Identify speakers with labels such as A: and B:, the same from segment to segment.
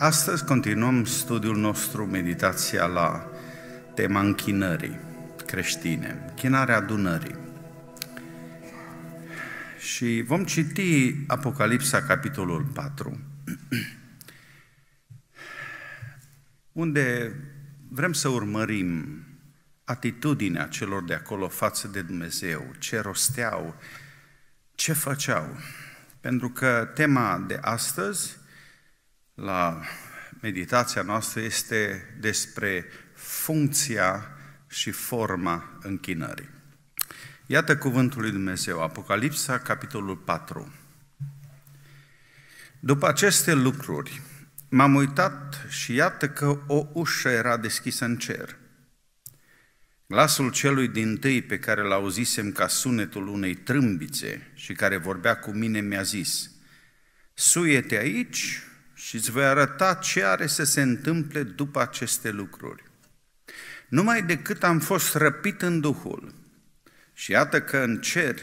A: Astăzi continuăm studiul nostru, meditația la tema închinării creștine, închinarea adunării. Și vom citi Apocalipsa, capitolul 4, unde vrem să urmărim atitudinea celor de acolo față de Dumnezeu, ce rosteau, ce făceau. Pentru că tema de astăzi la meditația noastră este despre funcția și forma închinării. Iată cuvântul lui Dumnezeu, Apocalipsa, capitolul 4. După aceste lucruri, m-am uitat și iată că o ușă era deschisă în cer. Glasul celui din tâi pe care l-auzisem ca sunetul unei trâmbițe și care vorbea cu mine mi-a zis, Suiete aici și îți voi arăta ce are să se întâmple după aceste lucruri. Numai decât am fost răpit în Duhul și iată că în cer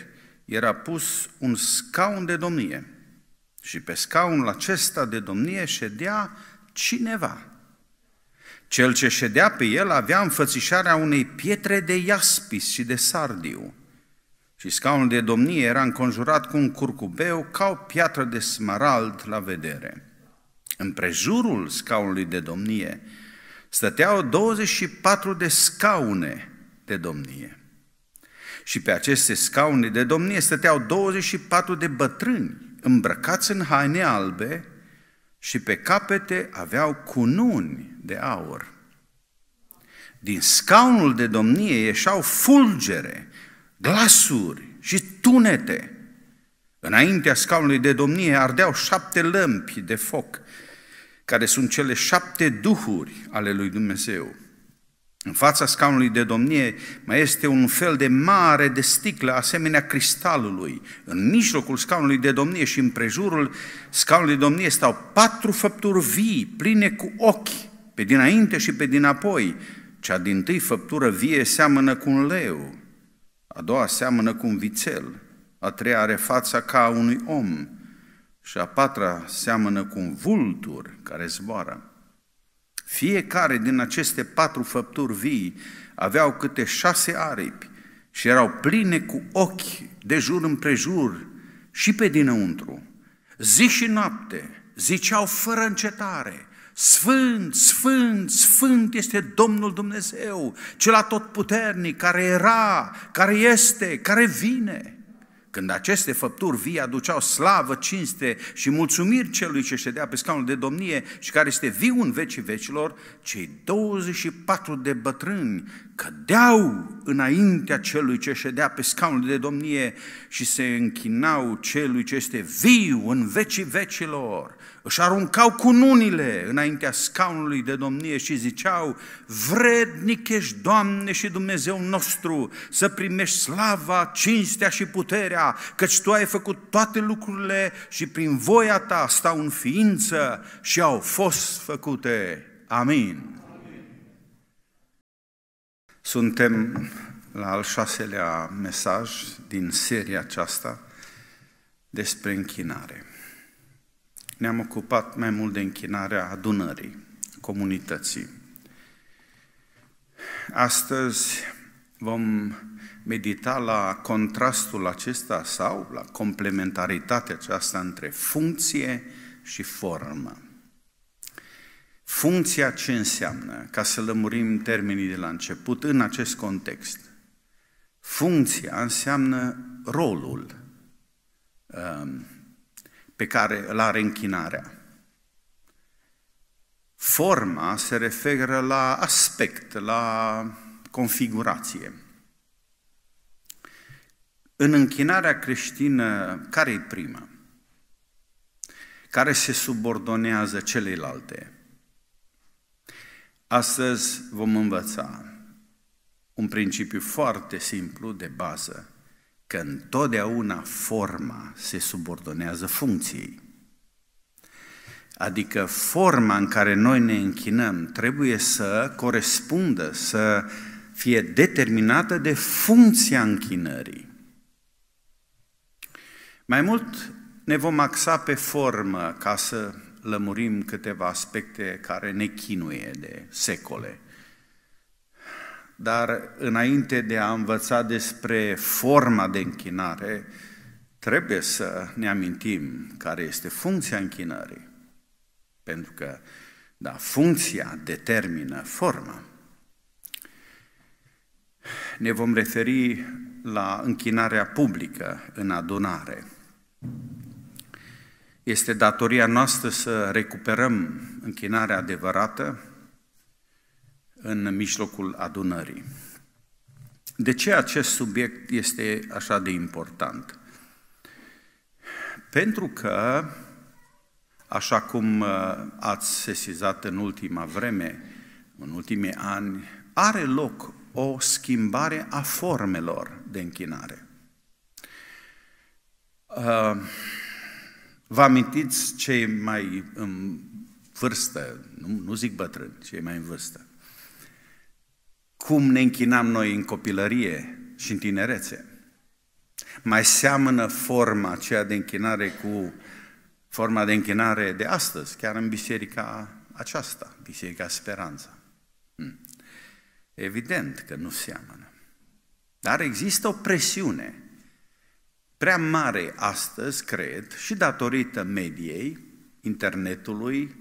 A: era pus un scaun de domnie și pe scaunul acesta de domnie ședea cineva. Cel ce ședea pe el avea înfățișarea unei pietre de iaspis și de sardiu. Și scaunul de domnie era înconjurat cu un curcubeu ca o piatră de smarald la vedere. În prejurul scaunului de domnie stăteau 24 de scaune de domnie. Și pe aceste scaune de domnie stăteau 24 de bătrâni îmbrăcați în haine albe și pe capete aveau cununi de aur. Din scaunul de domnie ieșeau fulgere, glasuri și tunete. Înaintea scaunului de domnie ardeau șapte lămpi de foc care sunt cele șapte duhuri ale lui Dumnezeu. În fața scaunului de domnie mai este un fel de mare de sticlă, asemenea cristalului. În mijlocul scaunului de domnie și în prejurul scaunului de domnie stau patru făpturi vii, pline cu ochi, pe dinainte și pe dinapoi. Cea din tâi făptură vie seamănă cu un leu, a doua seamănă cu un vițel, a treia are fața ca a unui om, și a patra seamănă cu un vultur care zboară. Fiecare din aceste patru făpturi vii aveau câte șase aripi și erau pline cu ochi de jur împrejur și pe dinăuntru. Zi și noapte ziceau fără încetare, Sfânt, Sfânt, Sfânt este Domnul Dumnezeu, cel atotputernic, care era, care este, care vine. Când aceste făpturi vii aduceau slavă, cinste și mulțumiri celui ce ședea pe scaunul de domnie și care este viu în vecii vecilor, cei 24 de bătrâni cădeau înaintea celui ce ședea pe scaunul de domnie și se închinau celui ce este viu în vecii vecilor. Își aruncau cununile înaintea scaunului de domnie și ziceau, vrednic ești, Doamne și Dumnezeu nostru, să primești slava, cinstea și puterea, căci Tu ai făcut toate lucrurile și prin voia Ta stau în ființă și au fost făcute. Amin. Suntem la al șaselea mesaj din seria aceasta despre închinare. Ne-am ocupat mai mult de închinarea adunării, comunității. Astăzi vom medita la contrastul acesta sau la complementaritatea aceasta între funcție și formă. Funcția ce înseamnă, ca să lămurim termenii de la început, în acest context? Funcția înseamnă rolul um, pe care îl are închinarea. Forma se referă la aspect, la configurație. În închinarea creștină, care e prima? Care se subordonează celelalte? Astăzi vom învăța un principiu foarte simplu de bază, că întotdeauna forma se subordonează funcției. Adică forma în care noi ne închinăm trebuie să corespundă, să fie determinată de funcția închinării. Mai mult ne vom axa pe formă ca să lămurim câteva aspecte care ne chinuie de secole. Dar înainte de a învăța despre forma de închinare, trebuie să ne amintim care este funcția închinării. Pentru că, da, funcția determină forma. Ne vom referi la închinarea publică în adunare. Este datoria noastră să recuperăm închinarea adevărată în mijlocul adunării. De ce acest subiect este așa de important? Pentru că, așa cum uh, ați sesizat în ultima vreme, în ultimii ani, are loc o schimbare a formelor de închinare. Uh, Vă amintiți cei mai în vârstă, nu, nu zic bătrâni, cei mai în vârstă, cum ne închinam noi în copilărie și în tinerețe. Mai seamănă forma aceea de închinare cu forma de închinare de astăzi, chiar în biserica aceasta, Biserica Speranța. Hmm. Evident că nu seamănă. Dar există o presiune prea mare astăzi, cred, și datorită mediei, internetului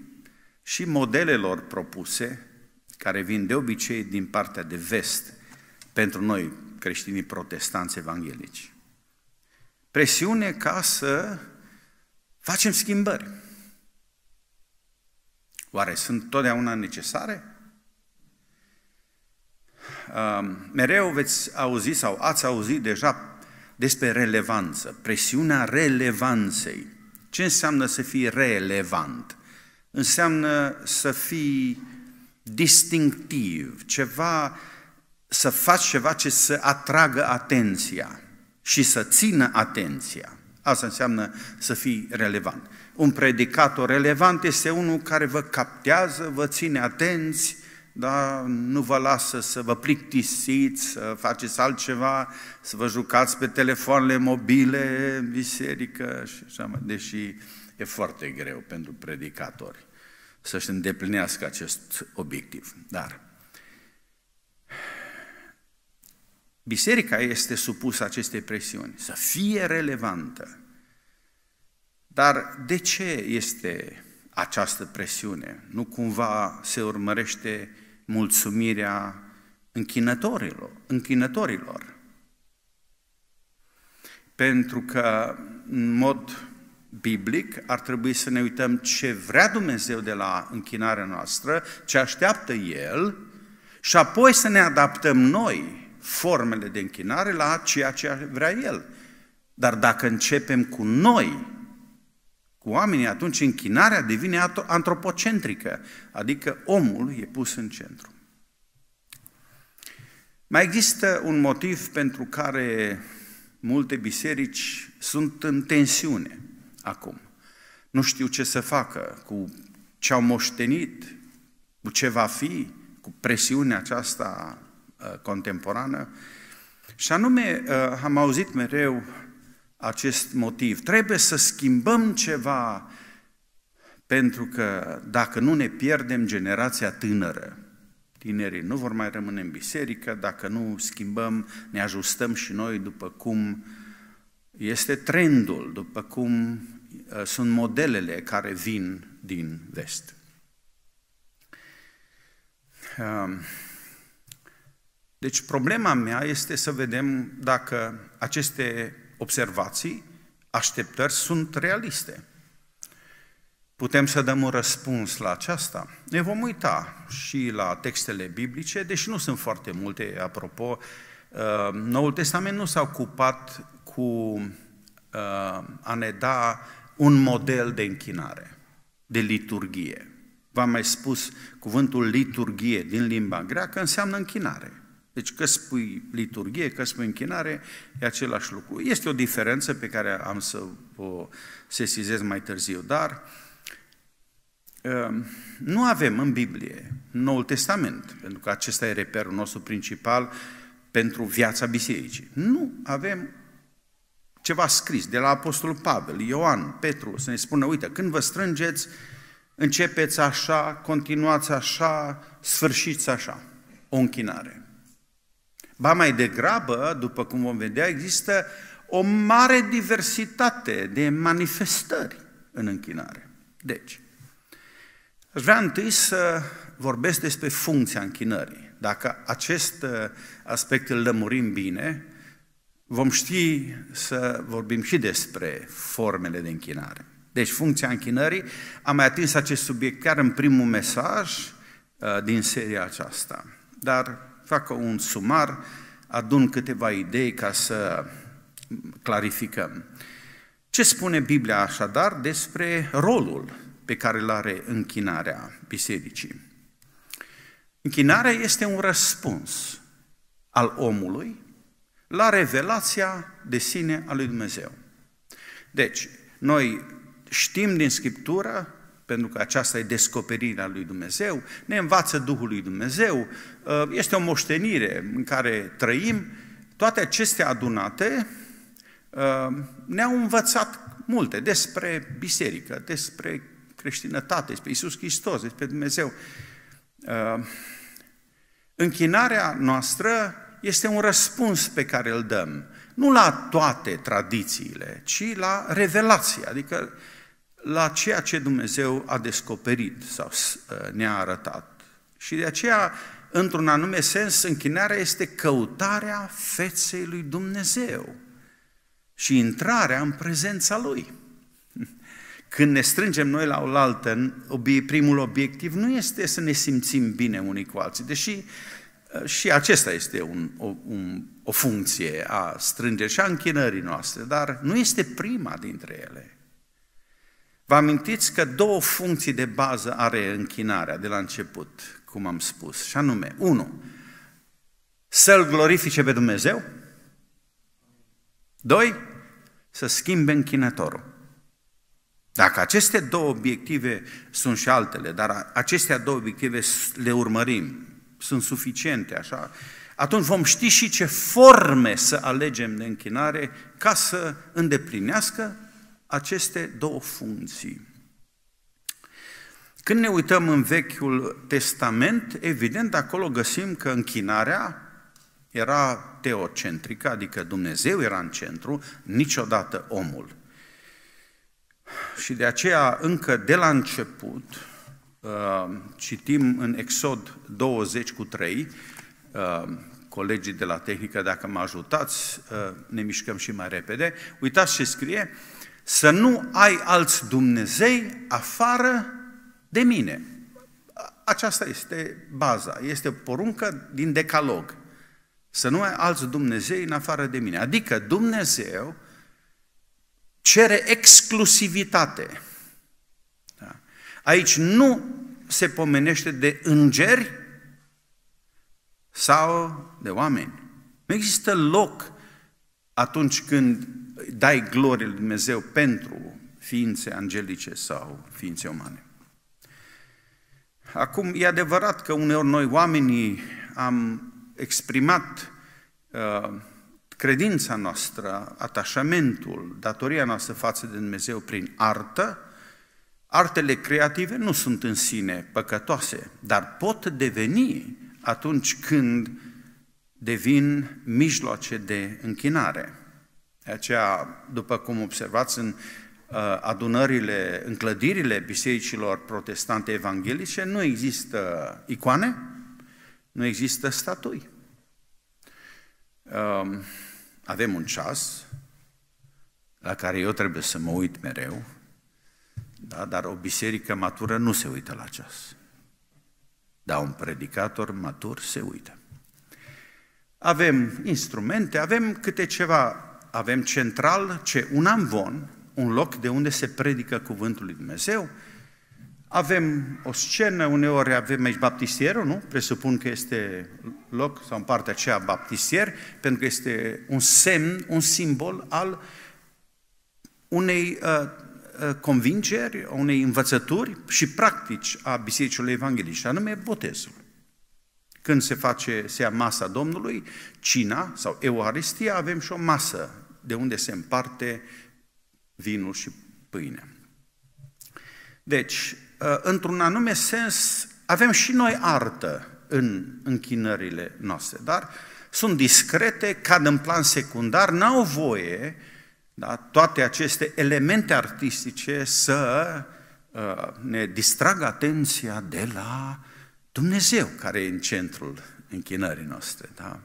A: și modelelor propuse, care vin de obicei din partea de vest pentru noi, creștinii protestanți evanghelici. Presiune ca să facem schimbări. Oare sunt totdeauna necesare? mereu veți auzi sau ați auzit deja despre relevanță, presiunea relevanței. Ce înseamnă să fii relevant? Înseamnă să fii distinctiv, ceva, să faci ceva ce să atragă atenția și să țină atenția. Asta înseamnă să fii relevant. Un predicator relevant este unul care vă captează, vă ține atenți, dar nu vă lasă să vă plictisiți, să faceți altceva, să vă jucați pe telefoanele mobile în biserică și așa mai deși e foarte greu pentru predicatori să-și îndeplinească acest obiectiv. Dar biserica este supusă acestei presiuni, să fie relevantă. Dar de ce este această presiune? Nu cumva se urmărește mulțumirea închinătorilor. închinătorilor. Pentru că, în mod biblic, ar trebui să ne uităm ce vrea Dumnezeu de la închinarea noastră, ce așteaptă El, și apoi să ne adaptăm noi formele de închinare la ceea ce vrea El. Dar dacă începem cu noi cu oamenii, atunci închinarea devine antropocentrică, adică omul e pus în centru. Mai există un motiv pentru care multe biserici sunt în tensiune acum. Nu știu ce să facă cu ce au moștenit, cu ce va fi, cu presiunea aceasta uh, contemporană. Și anume, uh, am auzit mereu acest motiv. Trebuie să schimbăm ceva, pentru că dacă nu ne pierdem generația tânără, tinerii nu vor mai rămâne în biserică, dacă nu schimbăm, ne ajustăm și noi după cum este trendul, după cum uh, sunt modelele care vin din vest. Um, deci problema mea este să vedem dacă aceste observații, așteptări sunt realiste. Putem să dăm un răspuns la aceasta. Ne vom uita și la textele biblice, deși nu sunt foarte multe, apropo, uh, Noul Testament nu s-a ocupat cu uh, a ne da un model de închinare, de liturgie. V-am mai spus, cuvântul liturgie din limba greacă înseamnă închinare. Deci că spui liturghie, că spui închinare, e același lucru. Este o diferență pe care am să o sesizez mai târziu, dar ehm, nu avem în Biblie, Noul Testament, pentru că acesta e reperul nostru principal pentru viața bisericii. Nu avem ceva scris de la Apostolul Pavel, Ioan, Petru, să ne spună, uite, când vă strângeți, începeți așa, continuați așa, sfârșiți așa. O închinare. Ba mai degrabă, după cum vom vedea, există o mare diversitate de manifestări în închinare. Deci, aș vrea întâi să vorbesc despre funcția închinării. Dacă acest uh, aspect îl lămurim bine, vom ști să vorbim și despre formele de închinare. Deci, funcția închinării, am mai atins acest subiect chiar în primul mesaj uh, din seria aceasta. Dar facă un sumar, adun câteva idei ca să clarificăm. Ce spune Biblia așadar despre rolul pe care îl are închinarea bisericii? Închinarea este un răspuns al omului la revelația de sine a lui Dumnezeu. Deci, noi știm din Scriptură pentru că aceasta e descoperirea lui Dumnezeu, ne învață Duhul lui Dumnezeu, uh, este o moștenire în care trăim, toate acestea adunate uh, ne-au învățat multe despre biserică, despre creștinătate, despre Isus Hristos, despre Dumnezeu. Uh, închinarea noastră este un răspuns pe care îl dăm, nu la toate tradițiile, ci la revelație, adică la ceea ce Dumnezeu a descoperit sau ă, ne-a arătat. Și de aceea, într-un anume sens, închinarea este căutarea feței lui Dumnezeu și intrarea în prezența Lui. Când ne strângem noi la oaltă, primul obiectiv nu este să ne simțim bine unii cu alții, deși ă, și acesta este un, o, un, o funcție a strângerii și a închinării noastre, dar nu este prima dintre ele. Vă amintiți că două funcții de bază are închinarea de la început, cum am spus, și anume, unu, să-L glorifice pe Dumnezeu, doi, să schimbe închinătorul. Dacă aceste două obiective sunt și altele, dar acestea două obiective le urmărim, sunt suficiente, așa, atunci vom ști și ce forme să alegem de închinare ca să îndeplinească aceste două funcții. Când ne uităm în Vechiul Testament, evident, acolo găsim că închinarea era teocentrică, adică Dumnezeu era în centru, niciodată omul. Și de aceea, încă de la început, uh, citim în Exod 20 cu 3, uh, colegii de la tehnică, dacă mă ajutați, uh, ne mișcăm și mai repede, uitați ce scrie, să nu ai alți Dumnezei afară de mine. Aceasta este baza, este poruncă din decalog. Să nu ai alți Dumnezei în afară de mine. Adică Dumnezeu cere exclusivitate. Da? Aici nu se pomenește de îngeri sau de oameni. Nu există loc atunci când dai glorie lui Dumnezeu pentru ființe angelice sau ființe umane. Acum, e adevărat că uneori noi oamenii am exprimat uh, credința noastră, atașamentul, datoria noastră față de Dumnezeu prin artă, artele creative nu sunt în sine păcătoase, dar pot deveni atunci când devin mijloace de închinare. De aceea, după cum observați în uh, adunările, în clădirile bisericilor protestante evanghelice, nu există icoane, nu există statui. Um, avem un ceas la care eu trebuie să mă uit mereu, da? dar o biserică matură nu se uită la ceas. Dar un predicator matur se uită. Avem instrumente, avem câte ceva. Avem central, ce un amvon, un loc de unde se predică cuvântul lui Dumnezeu. Avem o scenă, uneori avem aici baptistierul, nu? Presupun că este loc sau în partea aceea baptistier, pentru că este un semn, un simbol al unei uh, uh convingeri, unei învățături și practici a Bisericii Evanghelice, anume botezul. Când se face se ia masa Domnului, cina sau Euharistia, avem și o masă de unde se împarte vinul și pâinea. Deci, ă, într-un anume sens, avem și noi artă în închinările noastre, dar sunt discrete, cad în plan secundar, n-au voie da, toate aceste elemente artistice să uh, ne distragă atenția de la Dumnezeu care e în centrul închinării noastre. Da?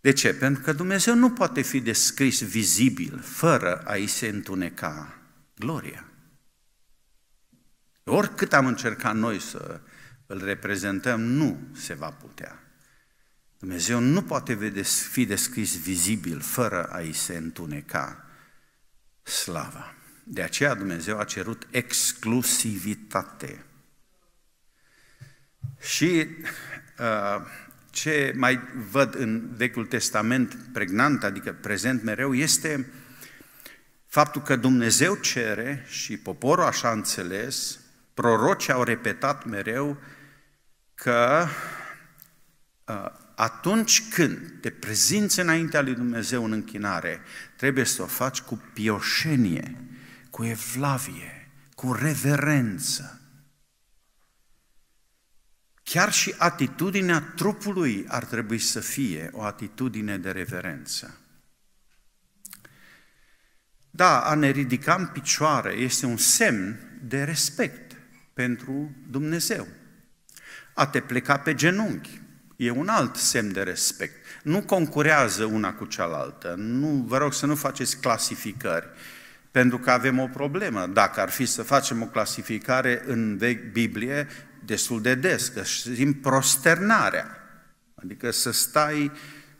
A: De ce? Pentru că Dumnezeu nu poate fi descris vizibil fără a-i se întuneca gloria. Oricât am încercat noi să îl reprezentăm, nu se va putea. Dumnezeu nu poate fi descris vizibil fără a-i se întuneca slava. De aceea Dumnezeu a cerut exclusivitate. Și uh, ce mai văd în Vechiul Testament pregnant, adică prezent mereu, este faptul că Dumnezeu cere și poporul așa înțeles, prorocii au repetat mereu că uh, atunci când te prezinți înaintea lui Dumnezeu în închinare, trebuie să o faci cu pioșenie, cu evlavie, cu reverență. Chiar și atitudinea trupului ar trebui să fie o atitudine de reverență. Da, a ne ridica în picioare este un semn de respect pentru Dumnezeu. A te pleca pe genunchi e un alt semn de respect. Nu concurează una cu cealaltă. Nu, vă rog să nu faceți clasificări, pentru că avem o problemă. Dacă ar fi să facem o clasificare în Biblie, destul de des, că simt prosternarea, adică să stai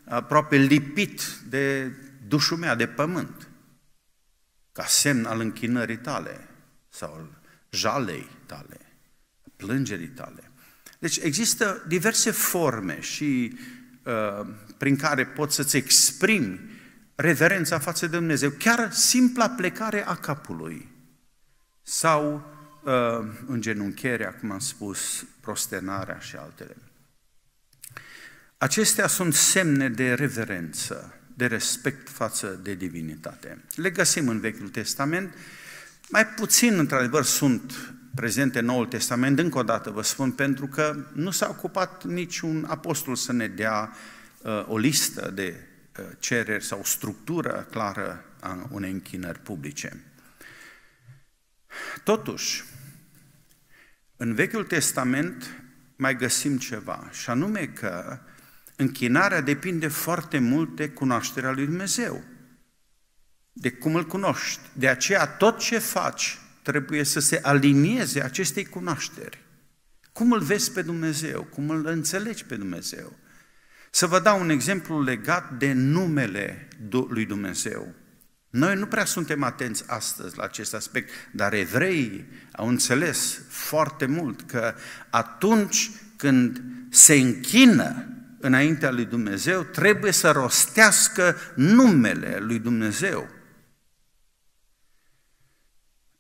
A: aproape lipit de dușumea, de pământ, ca semn al închinării tale sau al jalei tale, plângerii tale. Deci există diverse forme și uh, prin care poți să-ți exprimi reverența față de Dumnezeu, chiar simpla plecare a capului sau Uh, îngenuncherea, cum am spus, prostenarea și altele. Acestea sunt semne de reverență, de respect față de divinitate. Le găsim în Vechiul Testament, mai puțin, într-adevăr, sunt prezente în Noul Testament, încă o dată vă spun, pentru că nu s-a ocupat niciun apostol să ne dea uh, o listă de uh, cereri sau structură clară a unei închinări publice. Totuși, în Vechiul Testament mai găsim ceva, și anume că închinarea depinde foarte mult de cunoașterea lui Dumnezeu, de cum îl cunoști. De aceea tot ce faci trebuie să se alinieze acestei cunoașteri. Cum îl vezi pe Dumnezeu, cum îl înțelegi pe Dumnezeu. Să vă dau un exemplu legat de numele lui Dumnezeu. Noi nu prea suntem atenți astăzi la acest aspect, dar evreii au înțeles foarte mult că atunci când se închină înaintea lui Dumnezeu, trebuie să rostească numele lui Dumnezeu.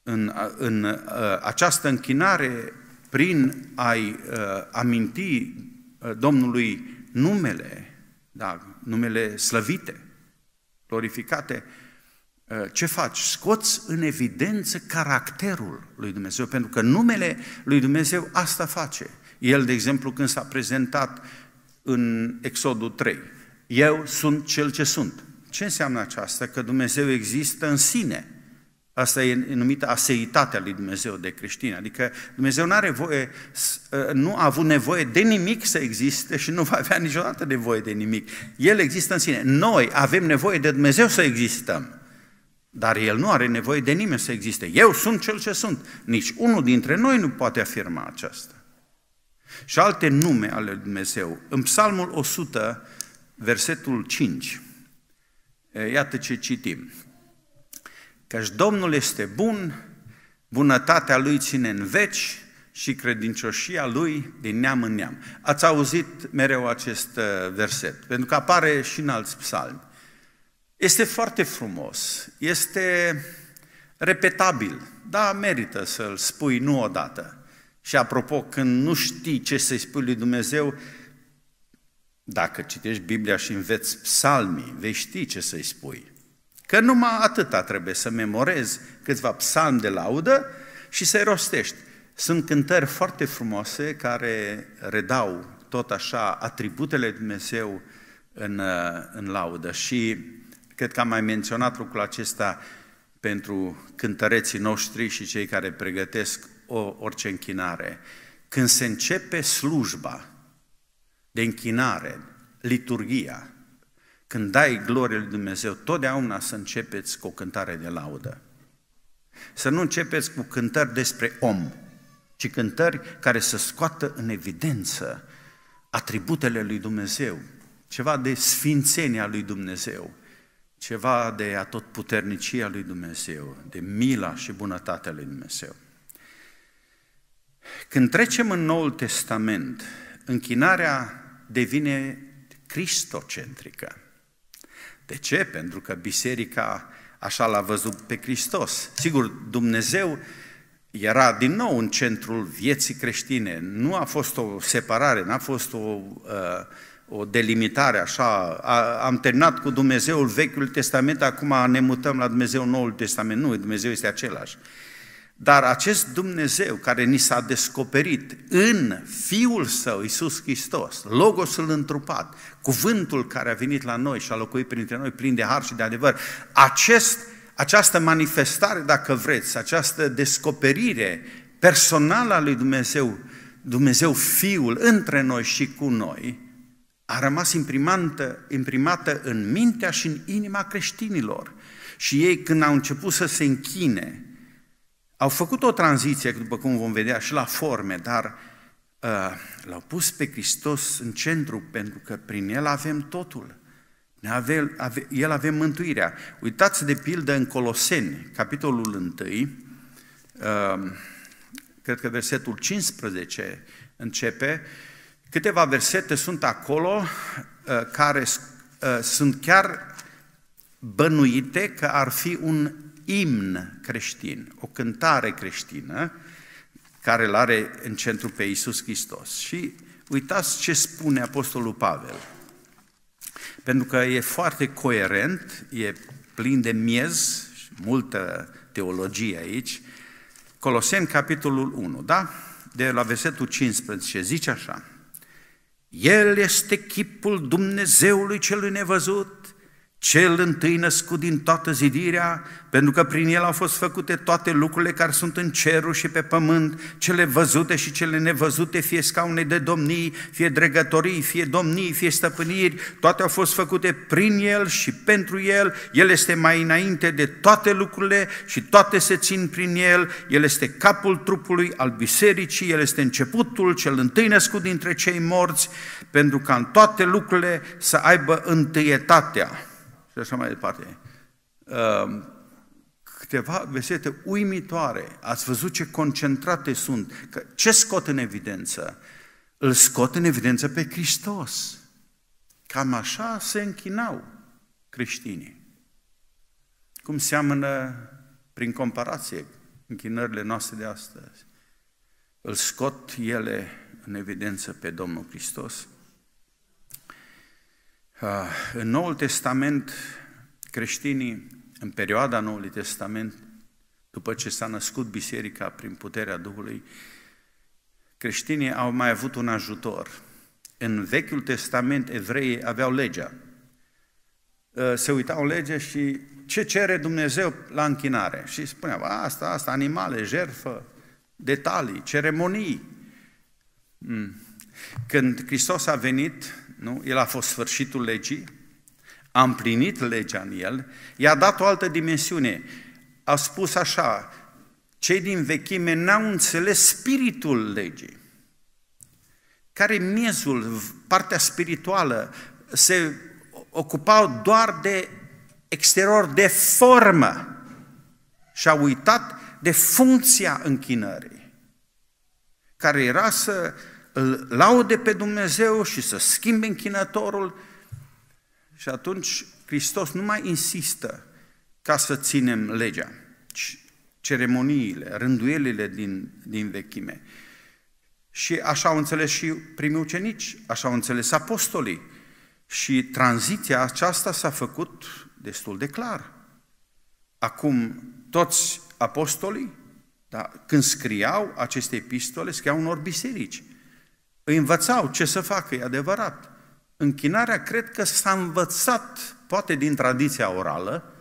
A: În, în uh, această închinare, prin a-i uh, aminti uh, Domnului numele, da, numele slăvite, glorificate, Uh, ce faci? Scoți în evidență caracterul lui Dumnezeu, pentru că numele lui Dumnezeu asta face. El, de exemplu, când s-a prezentat în Exodul 3, eu sunt cel ce sunt. Ce înseamnă aceasta? Că Dumnezeu există în sine. Asta e numită aseitatea lui Dumnezeu de creștin. Adică Dumnezeu nu are voie, uh, nu a avut nevoie de nimic să existe și nu va avea niciodată nevoie de nimic. El există în sine. Noi avem nevoie de Dumnezeu să existăm. Dar el nu are nevoie de nimeni să existe. Eu sunt cel ce sunt. Nici unul dintre noi nu poate afirma aceasta. Și alte nume ale lui Dumnezeu. În Psalmul 100, versetul 5, iată ce citim. Căci Domnul este bun, bunătatea Lui ține în veci și credincioșia Lui din neam în neam. Ați auzit mereu acest uh, verset, pentru că apare și în alți psalmi. Este foarte frumos, este repetabil, da, merită să-l spui nu odată. Și apropo, când nu știi ce să-i spui lui Dumnezeu, dacă citești Biblia și înveți psalmii, vei ști ce să-i spui. Că numai atâta trebuie să memorezi câțiva psalmi de laudă și să-i rostești. Sunt cântări foarte frumoase care redau tot așa atributele Dumnezeu în, în laudă și Cred că am mai menționat lucrul acesta pentru cântăreții noștri și cei care pregătesc o, orice închinare. Când se începe slujba de închinare, liturgia, când dai glorie lui Dumnezeu, totdeauna să începeți cu o cântare de laudă. Să nu începeți cu cântări despre om, ci cântări care să scoată în evidență atributele lui Dumnezeu, ceva de sfințenia lui Dumnezeu ceva de atotputernicia lui Dumnezeu, de mila și bunătatea lui Dumnezeu. Când trecem în Noul Testament, închinarea devine cristocentrică. De ce? Pentru că biserica așa l-a văzut pe Hristos. Sigur, Dumnezeu era din nou în centrul vieții creștine, nu a fost o separare, n-a fost o uh, o delimitare așa, a, am terminat cu Dumnezeul Vechiul Testament, acum ne mutăm la Dumnezeu Noul Testament. Nu, Dumnezeu este același. Dar acest Dumnezeu care ni s-a descoperit în Fiul Său, Isus Hristos, Logosul întrupat, cuvântul care a venit la noi și a locuit printre noi plin de har și de adevăr, acest, această manifestare, dacă vreți, această descoperire personală a lui Dumnezeu, Dumnezeu Fiul între noi și cu noi, a rămas imprimantă, imprimată în mintea și în inima creștinilor. Și ei, când au început să se închine, au făcut o tranziție, după cum vom vedea, și la forme, dar uh, l-au pus pe Hristos în centru, pentru că prin El avem totul. Ne ave, ave, el avem mântuirea. Uitați de pildă în Coloseni, capitolul 1, uh, ă, cred că versetul 15 începe, uh, Câteva versete sunt acolo uh, care uh, sunt chiar bănuite că ar fi un imn creștin, o cântare creștină care îl are în centru pe Iisus Hristos. Și uitați ce spune Apostolul Pavel, pentru că e foarte coerent, e plin de miez, multă teologie aici, Coloseni, capitolul 1, da? De la versetul 15, zice așa, el este chipul Dumnezeului celui nevăzut, cel întâi născut din toată zidirea, pentru că prin el au fost făcute toate lucrurile care sunt în cerul și pe pământ, cele văzute și cele nevăzute, fie scaune de domnii, fie dregătorii, fie domnii, fie stăpâniri, toate au fost făcute prin el și pentru el, el este mai înainte de toate lucrurile și toate se țin prin el, el este capul trupului al bisericii, el este începutul, cel întâi născut dintre cei morți, pentru ca în toate lucrurile să aibă întâietatea și așa mai departe. Ehm, câteva versete uimitoare. Ați văzut ce concentrate sunt. Ce scot în evidență? Îl scot în evidență pe Hristos. Cam așa se închinau creștinii. Cum seamănă, prin comparație, închinările noastre de astăzi. Îl scot ele în evidență pe Domnul Hristos Ah, în Noul Testament, creștinii, în perioada Noului Testament, după ce s-a născut biserica prin puterea Duhului, creștinii au mai avut un ajutor. În Vechiul Testament, evreii aveau legea. Ah, se uitau lege și ce cere Dumnezeu la închinare? Și spunea, asta, asta, animale, jerfă, detalii, ceremonii. Hmm. Când Hristos a venit, nu? El a fost sfârșitul legii, a împlinit legea în el, i-a dat o altă dimensiune. A spus așa, cei din vechime n-au înțeles spiritul legii. Care miezul, partea spirituală, se ocupau doar de exterior, de formă și au uitat de funcția închinării, care era să îl laude pe Dumnezeu și să schimbe închinătorul. Și atunci Hristos nu mai insistă ca să ținem legea, ceremoniile, rânduielile din, din vechime. Și așa au înțeles și primii ucenici, așa au înțeles apostolii. Și tranziția aceasta s-a făcut destul de clar. Acum toți apostolii, da, când scriau aceste epistole, scriau unor biserici. Îi învățau ce să facă, e adevărat. Închinarea cred că s-a învățat, poate din tradiția orală,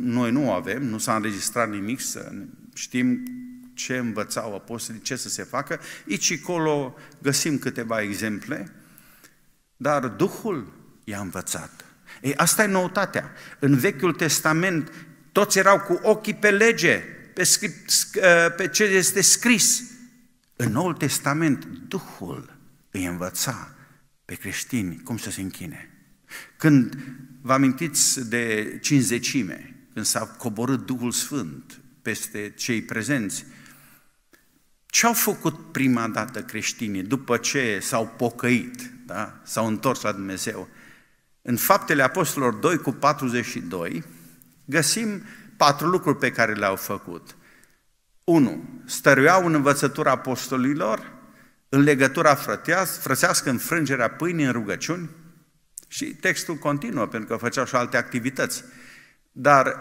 A: noi nu o avem, nu s-a înregistrat nimic să știm ce învățau apostolii, ce să se facă. Aici și acolo găsim câteva exemple, dar Duhul i-a învățat. Ei, asta e noutatea. În Vechiul Testament toți erau cu ochii pe lege, pe, scri- pe ce este scris. În Noul Testament, Duhul îi învăța pe creștini cum să se închine. Când vă amintiți de cinzecime, când s-a coborât Duhul Sfânt peste cei prezenți, ce au făcut prima dată creștinii după ce s-au pocăit, da? s-au întors la Dumnezeu? În Faptele Apostolilor 2 cu 42 găsim patru lucruri pe care le-au făcut – 1. Stăruiau în învățătura apostolilor, în legătura frătească, frățească, în frângerea pâinii, în rugăciuni și textul continuă, pentru că făceau și alte activități. Dar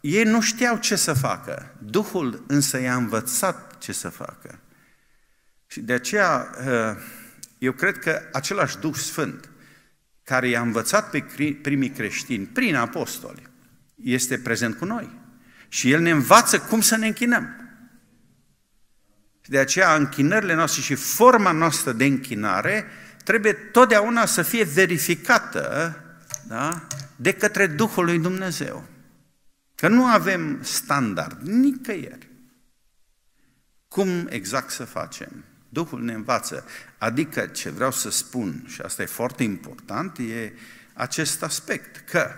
A: ei nu știau ce să facă. Duhul însă i-a învățat ce să facă. Și de aceea eh, eu cred că același Duh Sfânt care i-a învățat pe primii creștini, prin apostoli, este prezent cu noi. Și El ne învață cum să ne închinăm. Și de aceea închinările noastre și forma noastră de închinare trebuie totdeauna să fie verificată da? de către Duhul lui Dumnezeu. Că nu avem standard nicăieri. Cum exact să facem? Duhul ne învață. Adică ce vreau să spun, și asta e foarte important, e acest aspect, că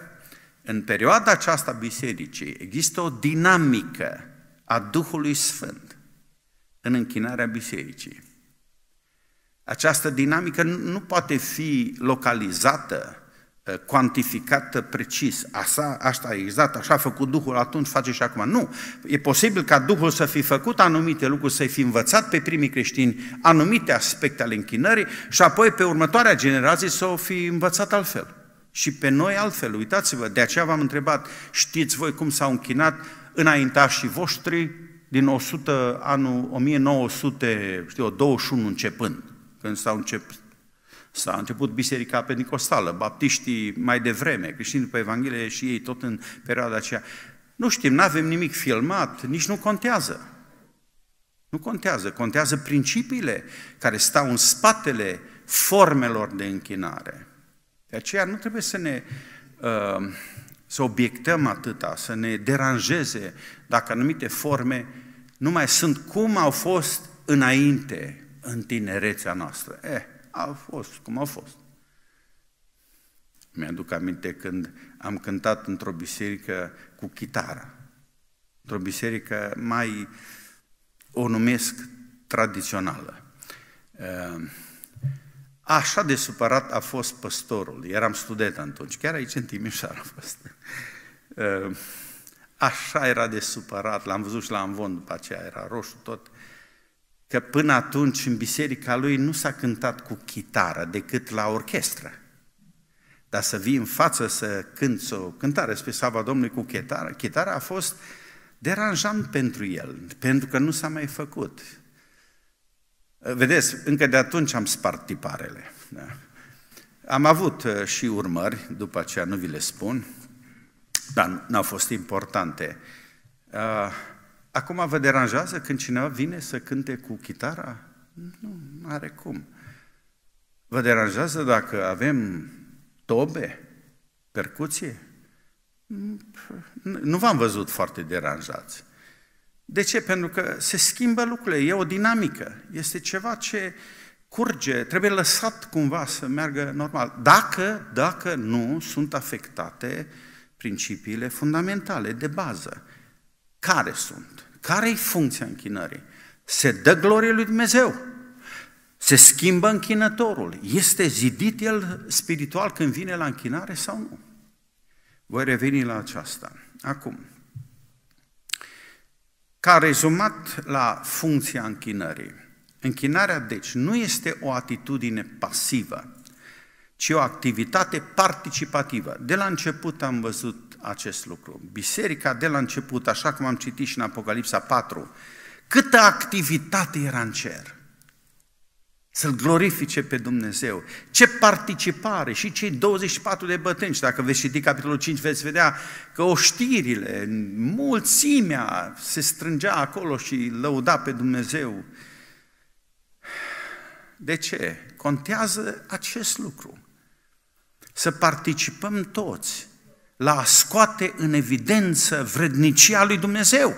A: în perioada aceasta bisericii există o dinamică a Duhului Sfânt în închinarea bisericii. Această dinamică nu poate fi localizată, uh, cuantificată uh, precis. Asta, asta exact, așa a făcut Duhul atunci, face și acum. Nu. E posibil ca Duhul să fi făcut anumite lucruri, să fi învățat pe primii creștini anumite aspecte ale închinării și apoi pe următoarea generație să o fi învățat altfel. Și pe noi altfel, uitați-vă, de aceea v-am întrebat, știți voi cum s-au închinat înaintașii voștri, din 100, anul 1921 începând, când s-a început, s-a început Biserica Pentecostală, baptiștii mai devreme, creștinii după Evanghelie și ei tot în perioada aceea. Nu știm, nu avem nimic filmat, nici nu contează. Nu contează, contează principiile care stau în spatele formelor de închinare. De aceea nu trebuie să ne uh, să obiectăm atâta, să ne deranjeze dacă anumite forme nu mai sunt cum au fost înainte în tinerețea noastră. Eh, au fost cum au fost. Mi-aduc aminte când am cântat într-o biserică cu chitară. Într-o biserică mai, o numesc tradițională. Eh, așa de supărat a fost păstorul. Eram student atunci, chiar aici în Timișoara a fost. Eh, Așa era de supărat, l-am văzut și la Amvon după aceea, era roșu tot, că până atunci în biserica lui nu s-a cântat cu chitară decât la orchestră. Dar să vii în față să cânți o cântare spre Sava Domnului cu chitară, chitara a fost deranjant pentru el, pentru că nu s-a mai făcut. Vedeți, încă de atunci am spart tiparele. Da? Am avut uh, și urmări, după aceea nu vi le spun, dar n-au fost importante. Ah, acum vă deranjează când cineva vine să cânte cu chitara? Nu, nu are cum. Vă deranjează dacă avem tobe, percuție? Nu v-am văzut foarte deranjați. De ce? Pentru că se schimbă lucrurile, e o dinamică, este ceva ce curge, trebuie lăsat cumva să meargă normal. Dacă, dacă nu sunt afectate uh, principiile fundamentale, de bază. Care sunt? Care-i funcția închinării? Se dă glorie lui Dumnezeu. Se schimbă închinătorul. Este zidit el spiritual când vine la închinare sau nu? Voi reveni la aceasta. Acum, ca rezumat la funcția închinării, închinarea, deci, nu este o atitudine pasivă, ci o activitate participativă. De la început am văzut acest lucru. Biserica de la început, așa cum am citit și în Apocalipsa 4, câtă activitate era în cer. Să-L glorifice pe Dumnezeu. Ce participare și cei 24 de bătrâni. Și dacă veți citi capitolul 5, veți vedea că oștirile, mulțimea se strângea acolo și lăuda pe Dumnezeu. De ce? Contează acest lucru să participăm toți la a scoate în evidență vrednicia lui Dumnezeu.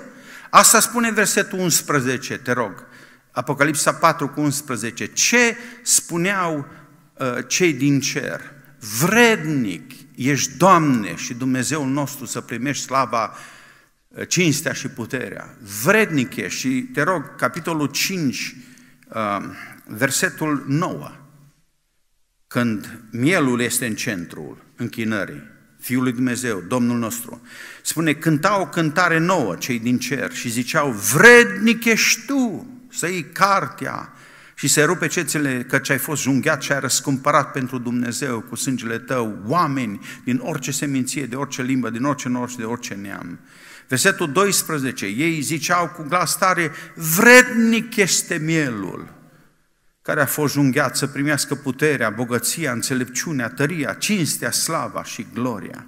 A: Asta spune versetul 11, te rog, Apocalipsa 4 cu 11. Ce spuneau uh, cei din cer? Vrednic ești, Doamne, și Dumnezeul nostru să primești slava, uh, cinstea și puterea. Vrednic ești și, te rog, capitolul 5, uh, ă, versetul 9 când mielul este în centrul închinării, Fiul lui Dumnezeu, Domnul nostru, spune, cântau o cântare nouă cei din cer și ziceau, vrednic ești tu să iei cartea și să rupe cețele căci ai fost junghiat și ai răscumpărat pentru Dumnezeu cu sângele tău oameni din orice seminție, de orice limbă, din orice nor și de orice neam. Versetul 12, ei ziceau cu glas tare, vrednic este mielul care a fost jungheat să primească puterea, bogăția, înțelepciunea, tăria, cinstea, slava și gloria.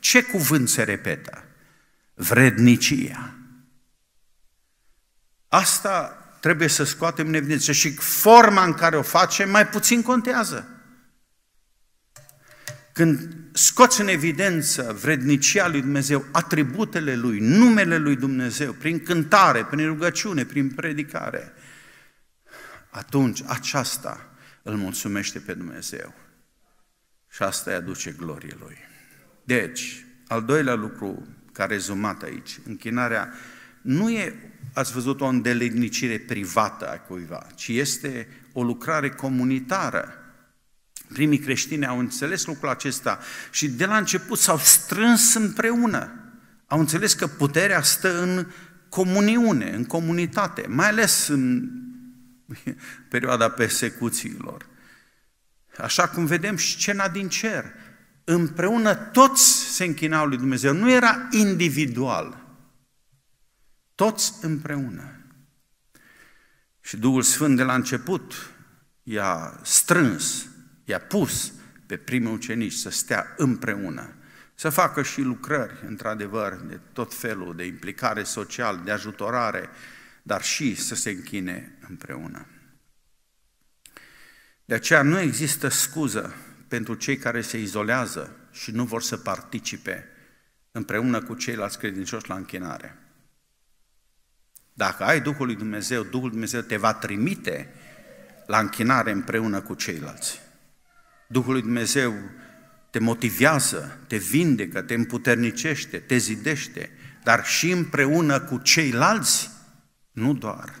A: Ce cuvânt se repetă? Vrednicia. Asta trebuie să scoatem în evidență și forma în care o facem mai puțin contează. Când scoți în evidență vrednicia lui Dumnezeu, atributele lui, numele lui Dumnezeu, prin cântare, prin rugăciune, prin predicare – atunci aceasta îl mulțumește pe Dumnezeu și asta îi aduce glorie Lui. Deci, al doilea lucru care rezumat aici, închinarea nu e, ați văzut, o îndelegnicire privată a cuiva, ci este o lucrare comunitară. Primii creștini au înțeles lucrul acesta și de la început s-au strâns împreună. Au înțeles că puterea stă în comuniune, în comunitate, mai ales în perioada persecuțiilor. Așa cum vedem scena din cer, împreună toți se închinau lui Dumnezeu, nu era individual, toți împreună. Și Duhul Sfânt de la început i-a strâns, i-a pus pe primii ucenici să stea împreună, să facă și lucrări, într-adevăr, de tot felul, de implicare socială, de ajutorare, dar și să se închine împreună. De aceea nu există scuză pentru cei care se izolează și nu vor să participe împreună cu ceilalți credincioși la închinare. Dacă ai Duhul lui Dumnezeu, Duhul Dumnezeu te va trimite la închinare împreună cu ceilalți. Duhul lui Dumnezeu te motivează, te vindecă, te împuternicește, te zidește, dar și împreună cu ceilalți nu doar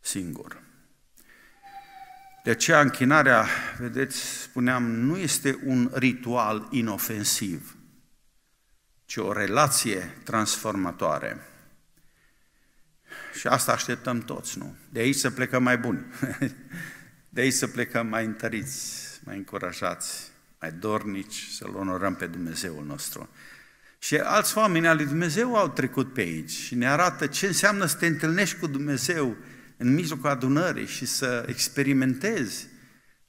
A: singur. De aceea închinarea, vedeți, spuneam, nu este un ritual inofensiv, ci o relație transformatoare. Și asta așteptăm toți, nu? De aici să plecăm mai buni, de aici să plecăm mai întăriți, mai încurajați, mai dornici să-L onorăm pe Dumnezeul nostru. Și alți oameni al lui Dumnezeu au trecut pe aici și ne arată ce înseamnă să te întâlnești cu Dumnezeu în mijlocul adunării și să experimentezi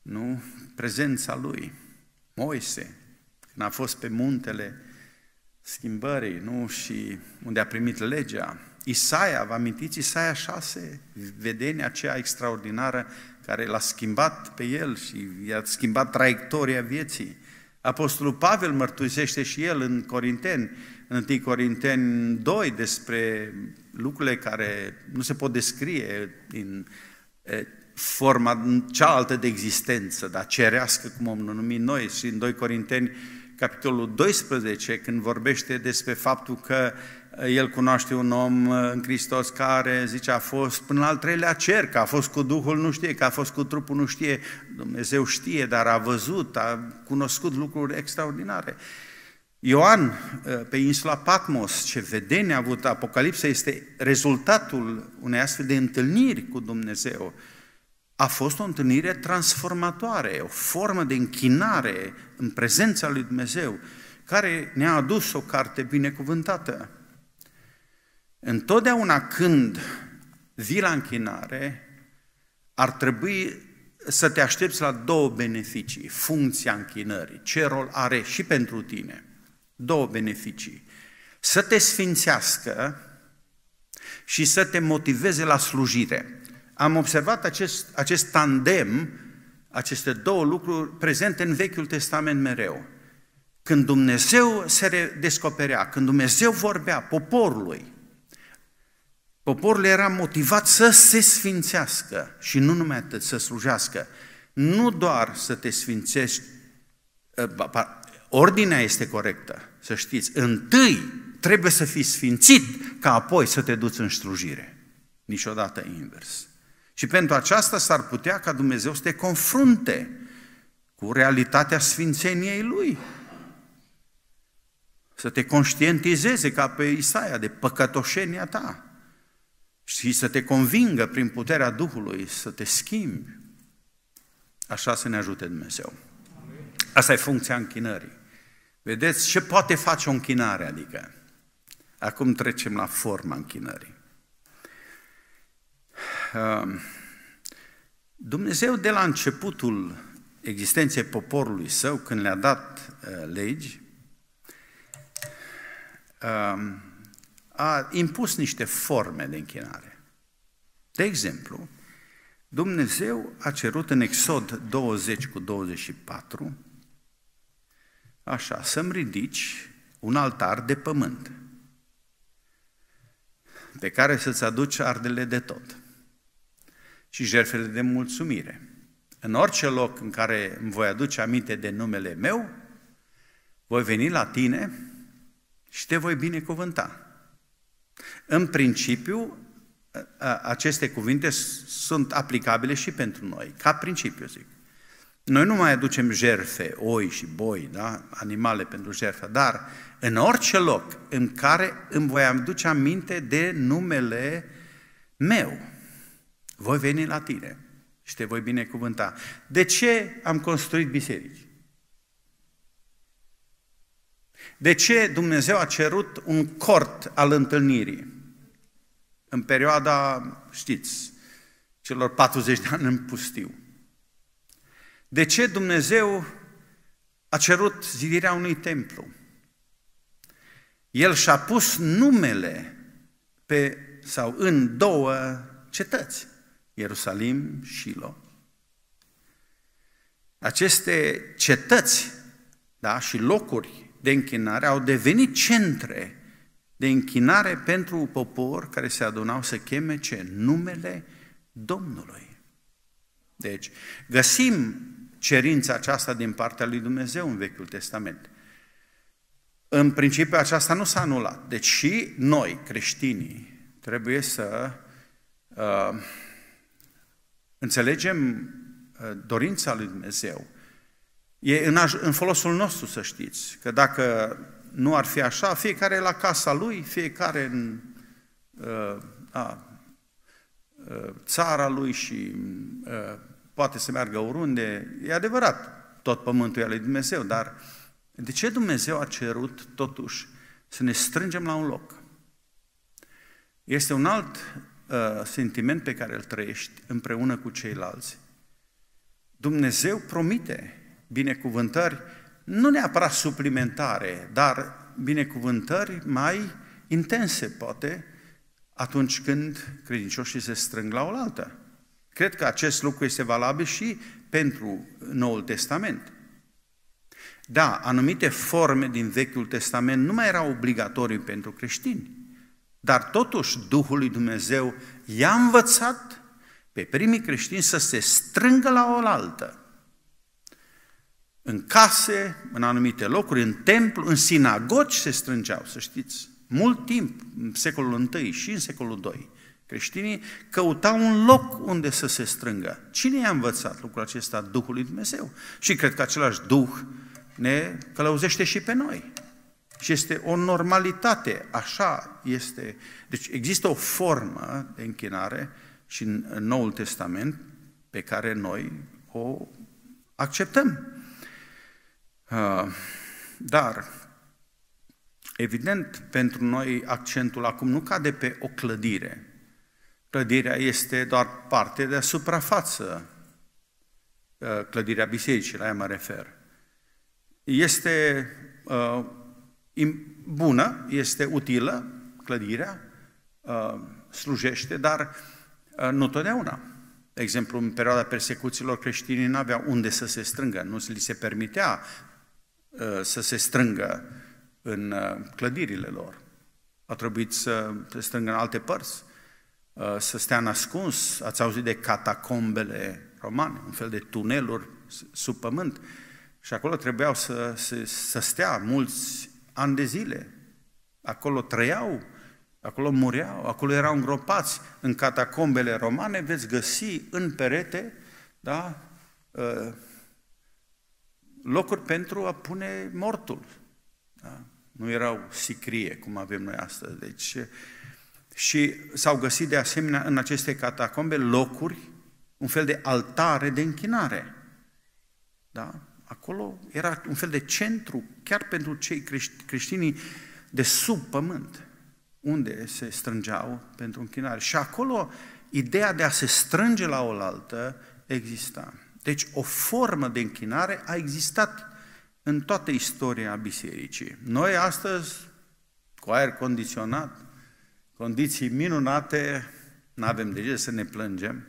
A: nu? prezența Lui. Moise, când a fost pe muntele schimbării, nu? și unde a primit legea. Isaia, vă amintiți Isaia 6, vedenia aceea extraordinară care l-a schimbat pe el și i-a schimbat traiectoria vieții. Apostolul Pavel mărturisește și el în Corinteni, în 1 Corinteni 2, despre lucrurile care nu se pot descrie în forma cealaltă de existență, dar cerească, cum o numim noi, și în 2 Corinteni, capitolul 12, când vorbește despre faptul că uh, el cunoaște un om uh, în Hristos care, zice, a fost până la al treilea cer, că a fost cu Duhul, nu știe, că a fost cu trupul, nu știe. Dumnezeu știe, dar a văzut, a cunoscut lucruri extraordinare. Ioan, uh, pe insula Patmos, ce vedenie a avut Apocalipsa, este rezultatul unei astfel de întâlniri cu Dumnezeu. A fost o întâlnire transformatoare, o formă de închinare în prezența lui Dumnezeu, care ne-a adus o carte binecuvântată. Întotdeauna când vii la închinare, ar trebui să te aștepți la două beneficii, funcția închinării, ce rol are și pentru tine. Două beneficii. Să te sfințească și să te motiveze la slujire. Am observat acest, acest tandem, aceste două lucruri prezente în Vechiul Testament mereu. Când Dumnezeu se descoperea, când Dumnezeu vorbea poporului, Poporul era motivat să se sfințească și nu numai atât, să slujească. Nu doar să te sfințești, ă, ordinea este corectă, să știți. Întâi trebuie să fii sfințit ca apoi să te duci în strujire. Niciodată invers. Și pentru aceasta s-ar putea ca Dumnezeu să te confrunte cu realitatea sfințeniei Lui. Să te conștientizeze ca pe Isaia de păcătoșenia ta și să te convingă prin puterea Duhului să te schimbi. Așa să ne ajute Dumnezeu. Asta e funcția închinării. Vedeți ce poate face o închinare, adică. Acum trecem la forma închinării. Dumnezeu de la începutul existenței poporului său, când le-a dat uh, legi, a impus niște forme de închinare. De exemplu, Dumnezeu a cerut în Exod 20 cu 24, așa, să-mi ridici un altar de pământ pe care să-ți aduci ardele de tot și jertfele de mulțumire. În orice loc în care îmi voi aduce aminte de numele meu, voi veni la tine și te voi binecuvânta. În principiu, aceste cuvinte sunt aplicabile și pentru noi, ca principiu zic. Noi nu mai aducem jerfe, oi și boi, da? animale pentru jerfe, dar în orice loc în care îmi voi aduce aminte de numele meu, voi veni la tine și te voi binecuvânta. De ce am construit biserici? De ce Dumnezeu a cerut un cort al întâlnirii? în perioada, știți, celor 40 de ani în pustiu. De ce Dumnezeu a cerut zidirea unui templu? El și-a pus numele pe sau în două cetăți, Ierusalim și Lo. Aceste cetăți da, și locuri de închinare au devenit centre de închinare pentru popor care se adunau să cheme ce? Numele Domnului. Deci, găsim cerința aceasta din partea lui Dumnezeu în Vechiul Testament. În principiu, aceasta nu s-a anulat. Deci și noi, creștinii, trebuie să uh, înțelegem uh, dorința lui Dumnezeu. E în, în folosul nostru, să știți, că dacă nu ar fi așa, fiecare la casa lui, fiecare în uh, a, uh, țara lui și uh, poate să meargă oriunde. E adevărat, tot pământul e al lui Dumnezeu, dar de ce Dumnezeu a cerut totuși să ne strângem la un loc? Este un alt uh, sentiment pe care îl trăiești împreună cu ceilalți. Dumnezeu promite binecuvântări nu neapărat suplimentare, dar binecuvântări mai intense, poate, atunci când credincioșii se strâng la oaltă. Cred că acest lucru este valabil și pentru Noul Testament. Da, anumite forme din Vechiul Testament nu mai erau obligatorii pentru creștini, dar totuși Duhul lui Dumnezeu i-a învățat pe primii creștini să se strângă la oaltă în case, în anumite locuri, în templu, în sinagogi se strângeau, să știți. Mult timp, în secolul I și în secolul II, creștinii căutau un loc unde să se strângă. Cine i-a învățat lucrul acesta? Duhul lui Dumnezeu. Și cred că același Duh ne călăuzește și pe noi. Și este o normalitate, așa este. Deci există o formă de închinare și în Noul Testament pe care noi o acceptăm. Uh, dar, evident, pentru noi accentul acum nu cade pe o clădire. Clădirea este doar parte de suprafață, uh, clădirea bisericii, la ea mă refer. Este uh, bună, este utilă clădirea, slujește, dar nu totdeauna. De exemplu, în perioada persecuțiilor creștinii nu aveau unde să se strângă, nu li se permitea Uh, să se strângă în uh, clădirile lor. A trebuit să se strângă în alte părți, uh, să stea nascuns. Ați auzit de catacombele romane, un fel de tuneluri sub pământ. Și acolo trebuiau să, să, să stea mulți ani de zile. Acolo trăiau, acolo mureau, acolo erau îngropați. În catacombele romane veți găsi în perete da, locuri pentru a pune mortul. Da? Nu erau sicrie, cum avem noi astăzi. Deci, și s-au găsit de asemenea în aceste catacombe locuri, un fel de altare de închinare. Da? Acolo era un fel de centru, chiar pentru cei creștini, creștinii de sub pământ, unde se strângeau pentru închinare. Și acolo ideea de a se strânge la oaltă exista. Deci o formă de închinare a existat în toată istoria bisericii. Noi astăzi, cu aer condiționat, condiții minunate, nu avem de ce să ne plângem.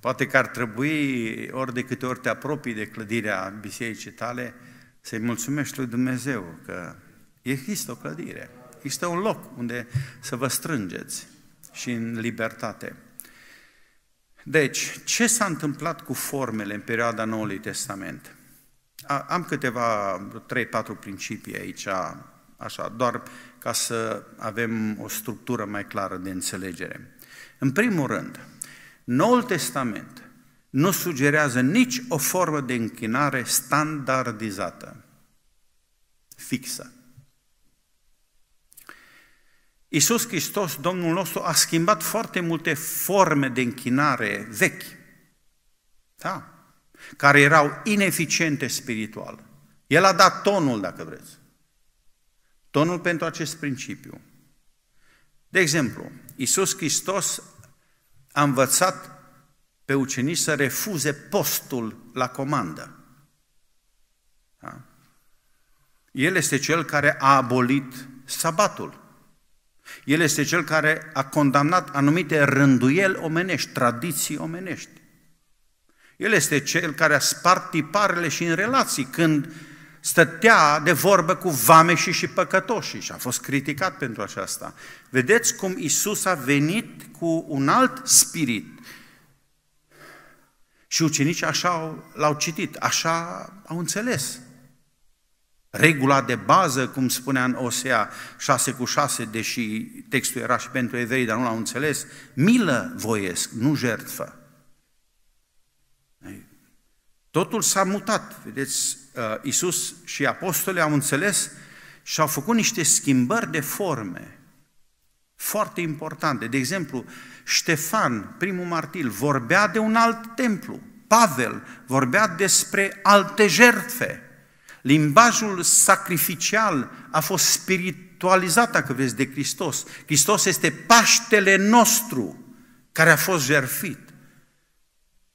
A: Poate că ar trebui, ori de câte ori te apropii de clădirea bisericii tale, să-i mulțumești lui Dumnezeu că există o clădire, există un loc unde să vă strângeți și în libertate. Deci, ce s-a întâmplat cu formele în perioada Noului Testament? Am câteva, 3-4 principii aici, așa, doar ca să avem o structură mai clară de înțelegere. În primul rând, Noul Testament nu sugerează nici o formă de închinare standardizată, fixă. Iisus Hristos, Domnul nostru, a schimbat foarte multe forme de închinare vechi, da? care erau ineficiente spiritual. El a dat tonul, dacă vreți. Tonul pentru acest principiu. De exemplu, Iisus Hristos a învățat pe ucenici să refuze postul la comandă. Da? El este cel care a abolit sabatul. El este cel care a condamnat anumite rânduieli omenești, tradiții omenești. El este cel care a spart tiparele și în relații, când stătea de vorbă cu vameșii și păcătoșii și a fost criticat pentru aceasta. Vedeți cum Isus a venit cu un alt spirit. Și ucenicii așa l-au citit, așa au înțeles. Regula de bază, cum spunea în Osea 6 cu 6, deși textul era și pentru evrei, dar nu l-au înțeles, milă voiesc, nu jertfă. Totul s-a mutat. Vedeți, uh, Iisus și apostolii au înțeles și au făcut niște schimbări de forme foarte importante. De exemplu, Ștefan, primul martir, vorbea de un alt templu. Pavel vorbea despre alte jertfe. Limbajul sacrificial a fost spiritualizat, dacă vreți, de Hristos. Hristos este Paștele nostru care a fost jerfit.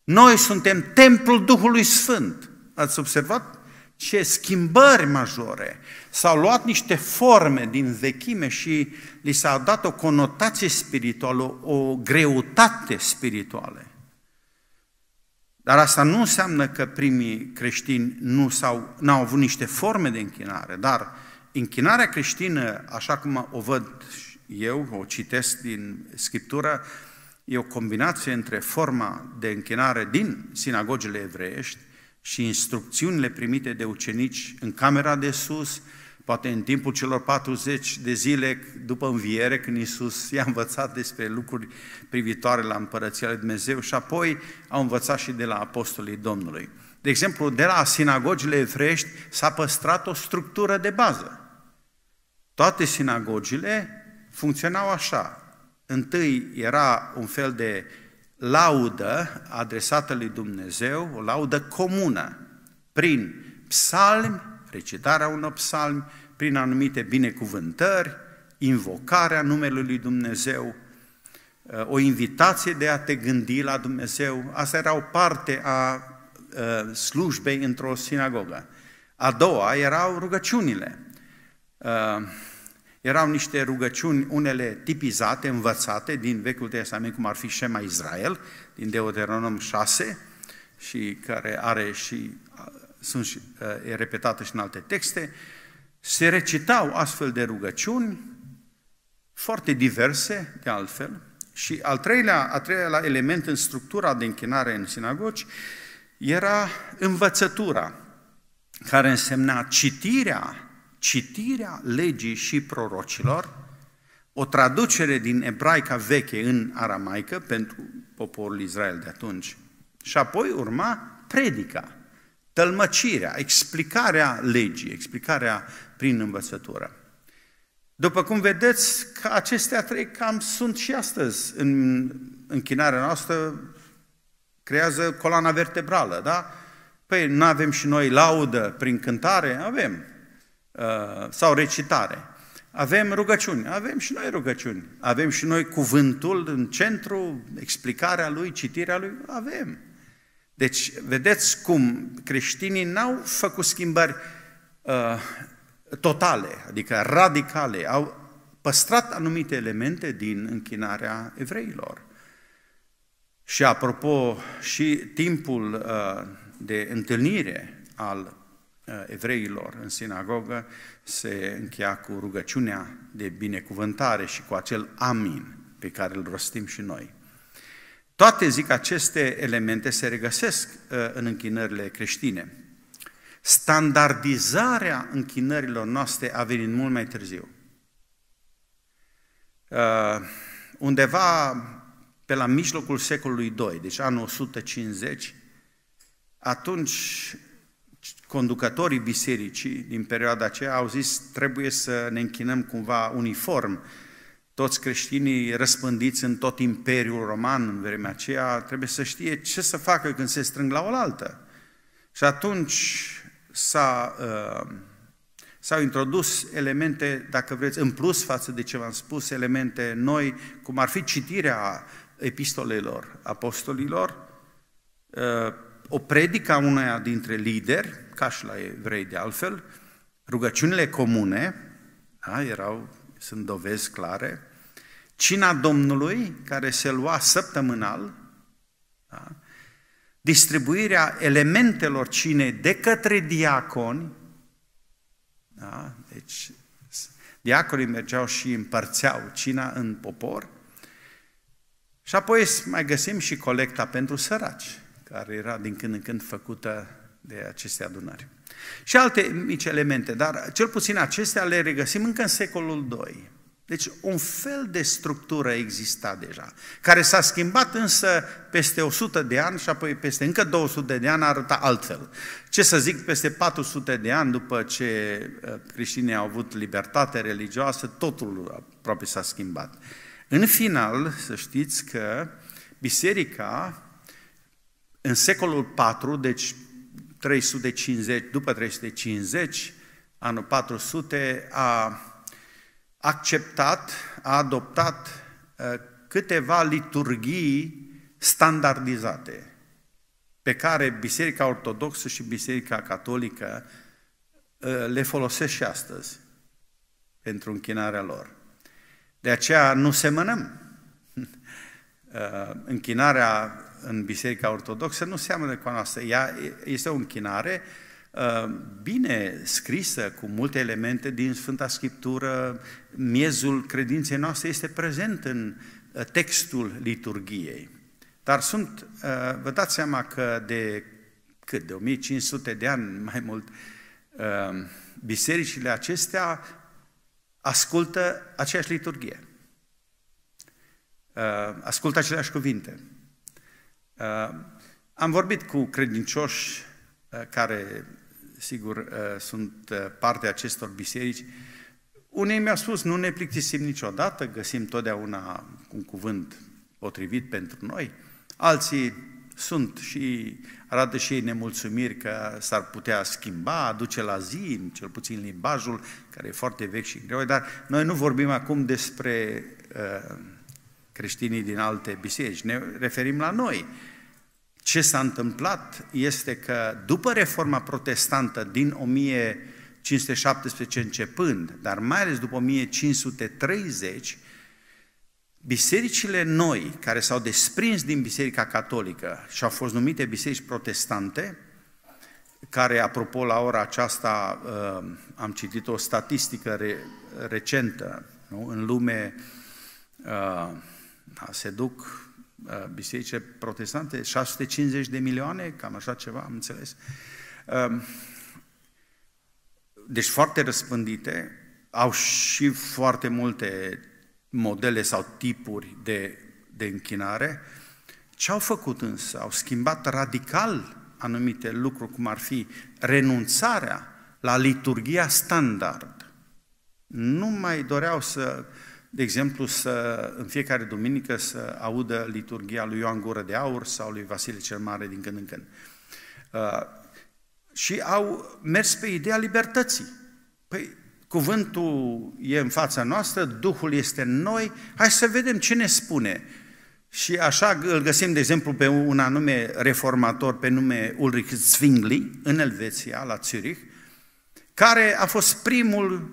A: Noi suntem templul Duhului Sfânt. Ați observat ce schimbări majore. S-au luat niște forme din vechime și li s-a dat o conotație spirituală, o greutate spirituală. Dar asta nu înseamnă că primii creștini nu au n-au avut niște forme de închinare, dar închinarea creștină, așa cum o văd eu, o citesc din Scriptură, e o combinație între forma de închinare din sinagogile evreiești și instrucțiunile primite de ucenici în camera de sus, Poate în timpul celor 40 de zile după înviere, când Iisus i-a învățat despre lucruri privitoare la împărăția lui Dumnezeu și apoi au învățat și de la apostolii Domnului. De exemplu, de la sinagogile evrești s-a păstrat o structură de bază. Toate sinagogile funcționau așa. Întâi era un fel de laudă adresată lui Dumnezeu, o laudă comună, prin psalmi recitarea unor psalmi, prin anumite binecuvântări, invocarea numelui lui Dumnezeu, uh, o invitație de a te gândi la Dumnezeu. Asta era o parte a uh, slujbei într-o sinagogă. A doua erau rugăciunile. Uh, erau niște rugăciuni, unele tipizate, învățate din Vechiul Testament, cum ar fi Shema Israel, din Deuteronom 6, și care are și sunt și, uh, e repetată și în alte texte, se recitau astfel de rugăciuni, foarte diverse, de altfel, și al treilea, al treilea element în structura de închinare în sinagogi era învățătura, care însemna citirea, citirea legii și prorocilor, o traducere din ebraica veche în aramaică pentru poporul Israel de atunci. Și apoi urma predica tălmăcirea, explicarea legii, explicarea prin învățătură. După cum vedeți, că acestea trei cam sunt și astăzi în închinarea noastră, creează coloana vertebrală, da? Păi nu avem și noi laudă prin cântare? Avem. Uh, sau recitare. Avem rugăciuni, avem și noi rugăciuni. Avem și noi cuvântul în centru, explicarea lui, citirea lui? Avem. Deci, vedeți cum creștinii n-au făcut schimbări uh, totale, adică radicale, au păstrat anumite elemente din închinarea evreilor. Și apropo, și timpul uh, de întâlnire al uh, evreilor în sinagogă se încheia cu rugăciunea de binecuvântare și cu acel amin pe care îl rostim și noi. Toate, zic, aceste elemente se regăsesc uh, în închinările creștine. Standardizarea închinărilor noastre a venit mult mai târziu. Uh, undeva pe la mijlocul secolului II, deci anul 150, atunci conducătorii bisericii din perioada aceea au zis trebuie să ne închinăm cumva uniform toți creștinii răspândiți în tot Imperiul Roman în vremea aceea trebuie să știe ce să facă când se strâng la oaltă. Și atunci s-a, uh, s-au introdus elemente, dacă vreți, în plus față de ce v-am spus, elemente noi, cum ar fi citirea epistolelor apostolilor, uh, o predica uneia dintre lideri, ca și la evrei de altfel, rugăciunile comune, da, erau sunt dovezi clare. Cina Domnului, care se lua săptămânal, da? distribuirea elementelor cine de către diaconi, da? deci diaconii mergeau și împărțeau cina în popor, și apoi mai găsim și colecta pentru săraci, care era din când în când făcută de aceste adunări. Și alte mici elemente, dar cel puțin acestea le regăsim încă în secolul II. Deci un fel de structură exista deja, care s-a schimbat însă peste 100 de ani și apoi peste încă 200 de ani arăta altfel. Ce să zic, peste 400 de ani după ce uh, creștinii au avut libertate religioasă, totul aproape s-a schimbat. În final, să știți că biserica în secolul IV, deci 350, după 350, anul 400, a acceptat, a adoptat ă, câteva liturghii standardizate pe care Biserica Ortodoxă și Biserica Catolică ă, le folosesc și astăzi pentru închinarea lor. De aceea nu semănăm. Ă, închinarea în Biserica Ortodoxă nu seamănă cu a noastră. Ea este o închinare uh, bine scrisă, cu multe elemente din Sfânta Scriptură. Miezul credinței noastre este prezent în uh, textul liturgiei. Dar sunt, uh, vă dați seama că de cât, de 1500 de ani mai mult, bisericile acestea ascultă aceeași liturgie, ascultă aceleași cuvinte. Am vorbit cu credincioși eh, care, sigur, eh, sunt eh, partea acestor biserici. Unii mi-au spus, nu ne plictisim niciodată, găsim totdeauna un cuvânt potrivit pentru noi. Alții sunt și arată și ei nemulțumiri că s-ar putea schimba, aduce la zi, cel puțin limbajul, care e foarte vechi și greu, dar noi nu vorbim acum despre uh, creștinii din alte biserici. Ne referim la noi. Ce s-a întâmplat este că după reforma protestantă din 1517 începând, dar mai ales după 1530, bisericile noi care s-au desprins din Biserica Catolică și au fost numite biserici protestante, care, apropo, la ora aceasta uh, am citit o statistică re- recentă, nu? în lume uh, se duc uh, bisericile protestante, 650 de milioane, cam așa ceva, am înțeles. Um, deci foarte răspândite, au și foarte multe modele sau tipuri de, de închinare. Ce au făcut însă? Au schimbat radical anumite lucruri, cum ar fi renunțarea la liturgia standard. Nu mai doreau să uh, de exemplu, să, în fiecare duminică să audă liturgia lui Ioan Gură de Aur sau lui Vasile cel Mare din când în când. Uh, și au mers pe ideea libertății. Păi, cuvântul e în fața noastră, Duhul este în noi, hai să vedem ce ne spune. Și așa îl găsim, de exemplu, pe un anume reformator pe nume Ulrich Zwingli, în Elveția, la Zürich, care a fost primul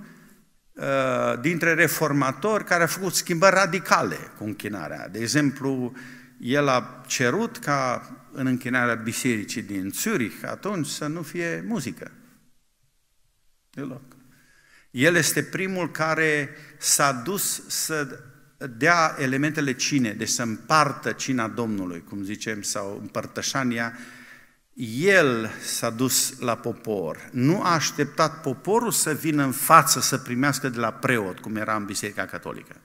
A: Uh, dintre reformatori care a făcut schimbări radicale cu închinarea. De exemplu, el a cerut ca în închinarea bisericii din Zurich atunci să nu fie muzică. Deloc. El este primul care s-a dus să dea elementele cine, deci să împartă cina Domnului, cum zicem, sau împărtășania el s-a dus la popor, nu a așteptat poporul să vină în față să primească de la preot, cum era în Biserica Catolică.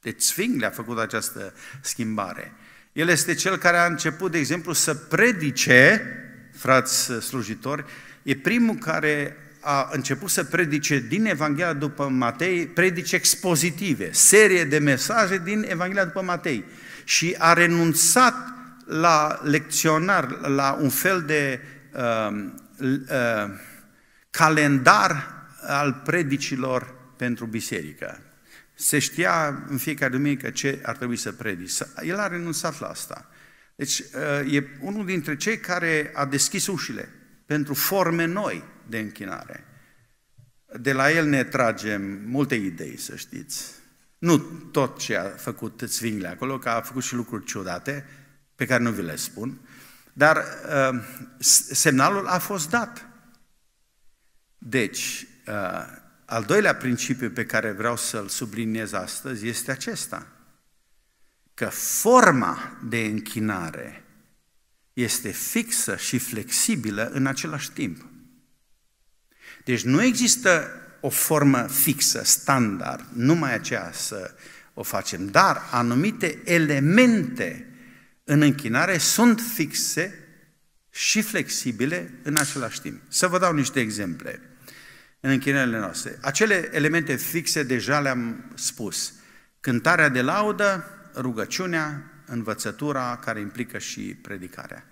A: Deci Sfing le-a făcut această schimbare. El este cel care a început, de exemplu, să predice, frați slujitori, e primul care a început să predice din Evanghelia după Matei, predice expozitive, serie de mesaje din Evanghelia după Matei. Și a renunțat la lecționar, la un fel de uh, uh, calendar al predicilor pentru biserică. Se știa în fiecare duminică ce ar trebui să predici. El a renunțat la asta. Deci uh, e unul dintre cei care a deschis ușile pentru forme noi de închinare. De la el ne tragem multe idei, să știți. Nu tot ce a făcut Zwingli acolo, că a făcut și lucruri ciudate, pe care nu vi le spun, dar uh, semnalul a fost dat. Deci, uh, al doilea principiu pe care vreau să-l subliniez astăzi este acesta, că forma de închinare este fixă și flexibilă în același timp. Deci nu există o formă fixă, standard, numai aceea să o facem, dar anumite elemente în închinare sunt fixe și flexibile în același timp. Să vă dau niște exemple în închinările noastre. Acele elemente fixe deja le-am spus. Cântarea de laudă, rugăciunea, învățătura care implică și predicarea.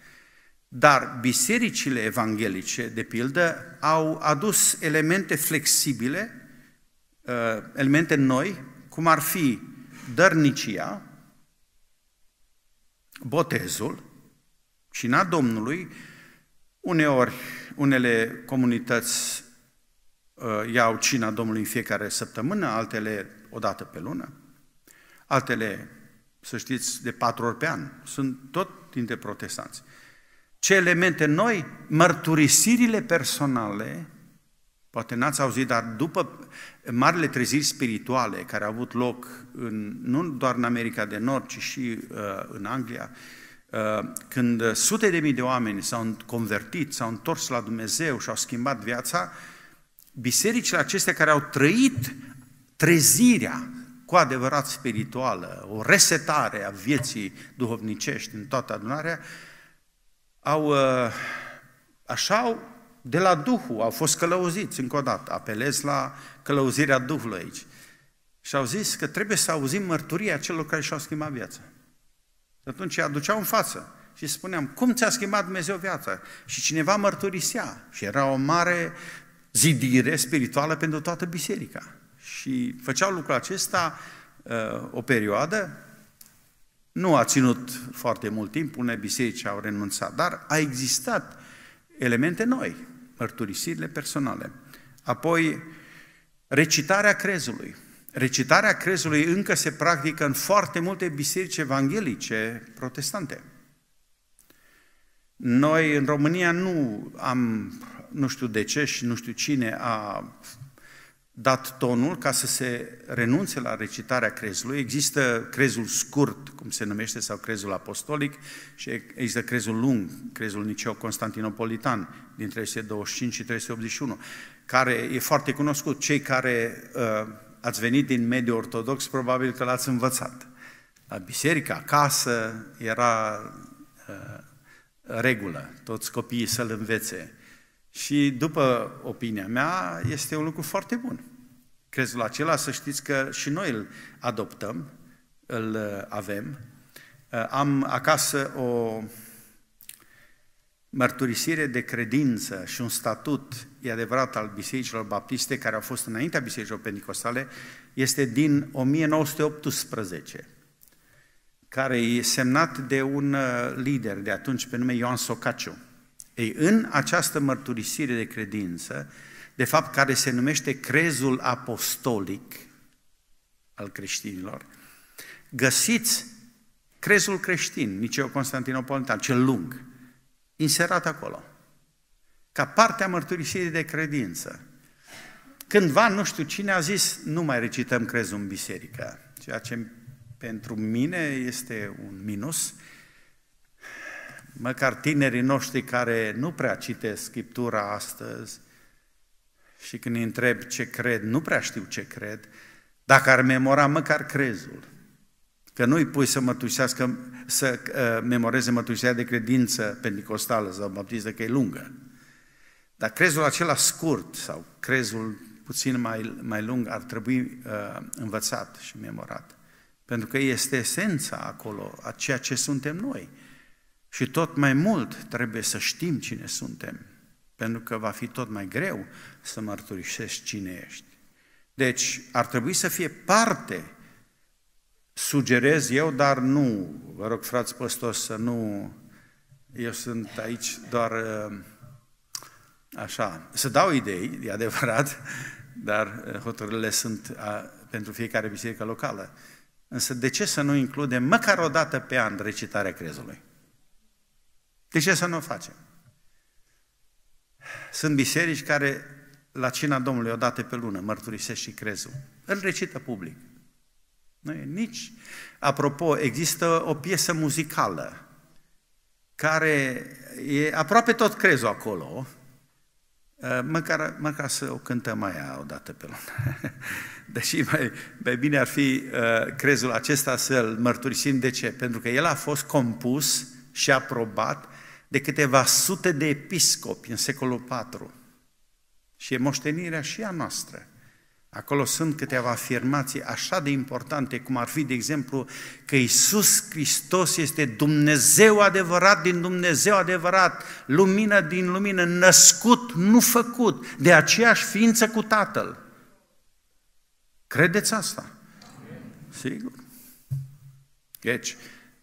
A: Dar bisericile evanghelice, de pildă, au adus elemente flexibile, uh, elemente noi, cum ar fi dărnicia, botezul, cina Domnului, uneori unele comunități uh, iau cina Domnului în fiecare săptămână, altele o dată pe lună, altele, să știți, de patru ori pe an. Sunt tot dintre protestanți. Ce elemente noi? Mărturisirile personale Poate n-ați auzit, dar după marile treziri spirituale care au avut loc în, nu doar în America de Nord, ci și uh, în Anglia, uh, când sute de mii de oameni s-au convertit, s-au întors la Dumnezeu și au schimbat viața, bisericile acestea care au trăit trezirea cu adevărat spirituală, o resetare a vieții duhovnicești în toată adunarea, au, uh, așa au de la Duhul, au fost călăuziți încă o dată, apelez la călăuzirea Duhului aici. Și au zis că trebuie să auzim mărturia celor care și-au schimbat viața. Și atunci îi aduceau în față și spuneam, cum ți-a schimbat Dumnezeu viața? Și cineva mărturisea și era o mare zidire spirituală pentru toată biserica. Și făceau lucrul acesta uh, o perioadă, nu a ținut foarte mult timp, unele biserici au renunțat, dar a existat elemente noi mărturisirile personale. Apoi, recitarea crezului. Recitarea crezului încă se practică în foarte multe biserici evanghelice protestante. Noi în România nu am, nu știu de ce și nu știu cine a dat tonul ca să se renunțe la recitarea crezului. Există crezul scurt, cum se numește, sau crezul apostolic și există crezul lung, crezul niceo-constantinopolitan din 325 și 381, care e foarte cunoscut. Cei care uh, ați venit din mediul ortodox, probabil că l-ați învățat. La biserică, acasă, era uh, regulă, toți copiii să-l învețe și după opinia mea, este un lucru foarte bun. Crezul acela, să știți că și noi îl adoptăm, îl uh, avem. Uh, am acasă o mărturisire de credință și un statut, e adevărat, al bisericilor baptiste, care au fost înaintea bisericilor pentecostale, este din 1918, care e semnat de un uh, lider de atunci pe nume Ioan Socaciu ei, în această mărturisire de credință, de fapt care se numește crezul apostolic al creștinilor, găsiți crezul creștin, Niceo Constantinopolitan, cel lung, inserat acolo, ca parte a mărturisirii de credință. Cândva, nu știu cine a zis, nu mai recităm crezul în biserică, ceea ce pentru mine este un minus, măcar tinerii noștri care nu prea citesc Scriptura astăzi și când îi întreb ce cred, nu prea știu ce cred, dacă ar memora măcar crezul, că nu îi pui să mătușească, să uh, memoreze mătușea de credință pentecostală sau baptistă, că e lungă. Dar crezul acela scurt sau crezul puțin mai, mai lung ar trebui uh, învățat și memorat. Pentru că este esența acolo a ceea ce suntem noi. Și tot mai mult trebuie să știm cine suntem, pentru că va fi tot mai greu să mărturisești cine ești. Deci ar trebui să fie parte, sugerez eu, dar nu, vă rog frați păstori să nu, eu sunt aici doar așa, să dau idei, e adevărat, dar eh, hotărârile sunt a, pentru fiecare biserică locală. Însă de ce să nu includem măcar o dată pe an recitarea crezului? De ce să nu o facem? Sunt biserici care la cina Domnului o dată pe lună mărturisește și crezul. Îl recită public. Nu e nici... Apropo, există o piesă muzicală care e aproape tot crezul acolo, eh, măcar, măcar să o cântăm aia o dată pe lună. Deși mai, mai bine ar fi eh, crezul acesta să-l mărturisim. De ce? Pentru că el a fost compus și aprobat de câteva sute de episcopi în secolul IV. Și e moștenirea și a noastră. Acolo sunt câteva afirmații așa de importante, cum ar fi, de exemplu, că Isus Hristos este Dumnezeu adevărat din Dumnezeu adevărat, lumină din lumină, născut, nu făcut, de aceeași ființă cu Tatăl. Credeți asta? Sigur. Deci,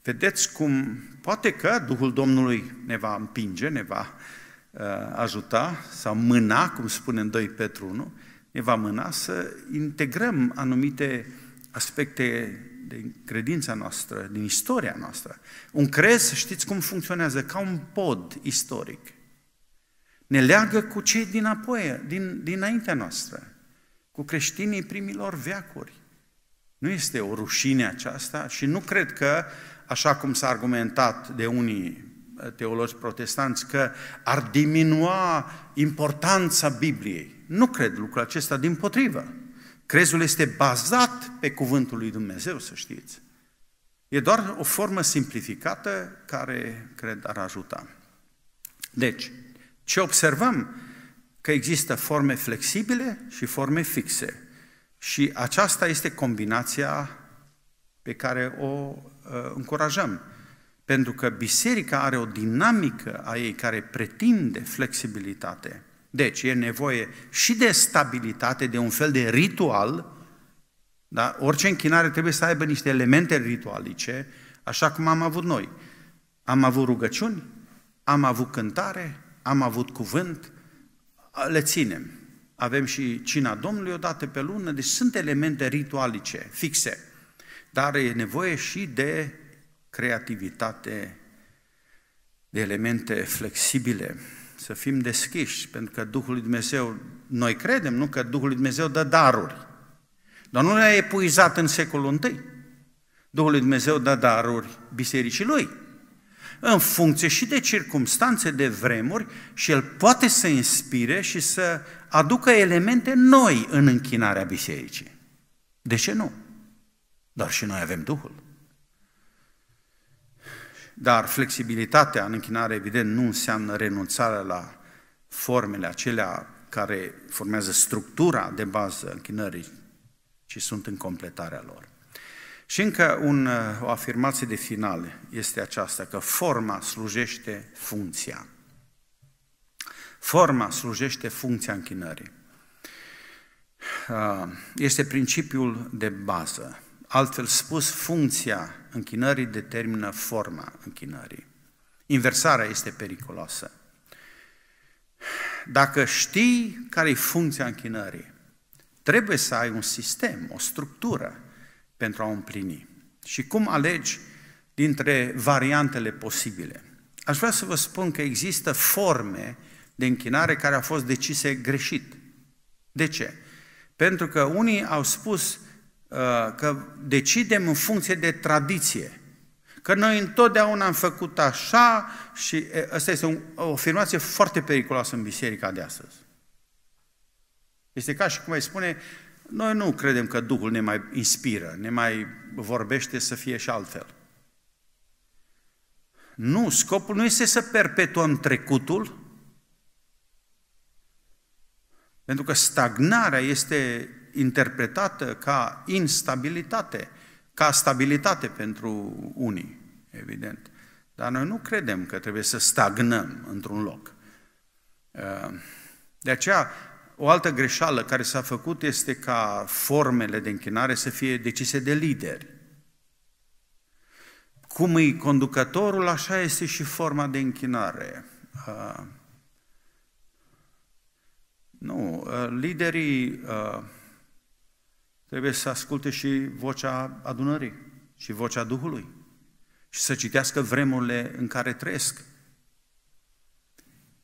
A: vedeți cum Poate că Duhul Domnului ne va împinge, ne va uh, ajuta, sau mâna, cum spune în 2 Petru 1, ne va mâna să integrăm anumite aspecte din credința noastră, din istoria noastră. Un crez, știți cum funcționează, ca un pod istoric. Ne leagă cu cei din apoi, din, dinaintea noastră, cu creștinii primilor veacuri. Nu este o rușine aceasta și nu cred că așa cum s-a argumentat de unii eh, teologi protestanți, că ar diminua importanța Bibliei. Nu cred lucrul acesta, din potrivă. Crezul este bazat pe cuvântul lui Dumnezeu, să știți. E doar o formă simplificată care, cred, ar ajuta. Deci, ce observăm? Că există forme flexibile și forme fixe. Și aceasta este combinația pe care o Uh, încurajăm. Pentru că biserica are o dinamică a ei care pretinde flexibilitate. Deci e nevoie și de stabilitate, de un fel de ritual, dar orice închinare trebuie să aibă niște elemente ritualice, așa cum am avut noi. Am avut rugăciuni, am avut cântare, am avut cuvânt, le ținem. Avem și cina Domnului o dată pe lună, deci sunt elemente ritualice, fixe dar e nevoie și de creativitate, de elemente flexibile, să fim deschiși, pentru că Duhul lui Dumnezeu, noi credem, nu că Duhul lui Dumnezeu dă daruri, dar nu le-a epuizat în secolul I. Duhul lui Dumnezeu dă daruri bisericii lui, în funcție și de circumstanțe, de vremuri și el poate să inspire și să aducă elemente noi în închinarea bisericii. De ce nu? Dar și noi avem Duhul. Dar flexibilitatea în închinare, evident, nu înseamnă renunțarea la formele acelea care formează structura de bază închinării, ci sunt în completarea lor. Și încă un, o afirmație de final este aceasta, că forma slujește funcția. Forma slujește funcția închinării. Ah, este principiul de bază. Altfel spus, funcția închinării determină forma închinării. Inversarea este periculoasă. Dacă știi care e funcția închinării, trebuie să ai un sistem, o structură pentru a o împlini. Și cum alegi dintre variantele posibile? Aș vrea să vă spun că există forme de închinare care au fost decise greșit. De ce? Pentru că unii au spus, Uh, că decidem în funcție de tradiție. Că noi întotdeauna am făcut așa și asta este o afirmație foarte periculoasă în biserica de astăzi. Este ca și cum ai spune, noi nu credem că Duhul ne mai inspiră, ne mai vorbește să fie și altfel. Nu, scopul nu este să perpetuăm trecutul, pentru că stagnarea este interpretată ca instabilitate, ca stabilitate pentru unii, evident. Dar noi nu credem că trebuie să stagnăm într-un loc. Uh, de aceea, o altă greșeală care s-a făcut este ca formele de închinare să fie decise de lideri. Cum e conducătorul, așa este și forma de închinare. Uh, nu, uh, liderii Trebuie să asculte și vocea adunării și vocea Duhului și să citească vremurile în care trăiesc.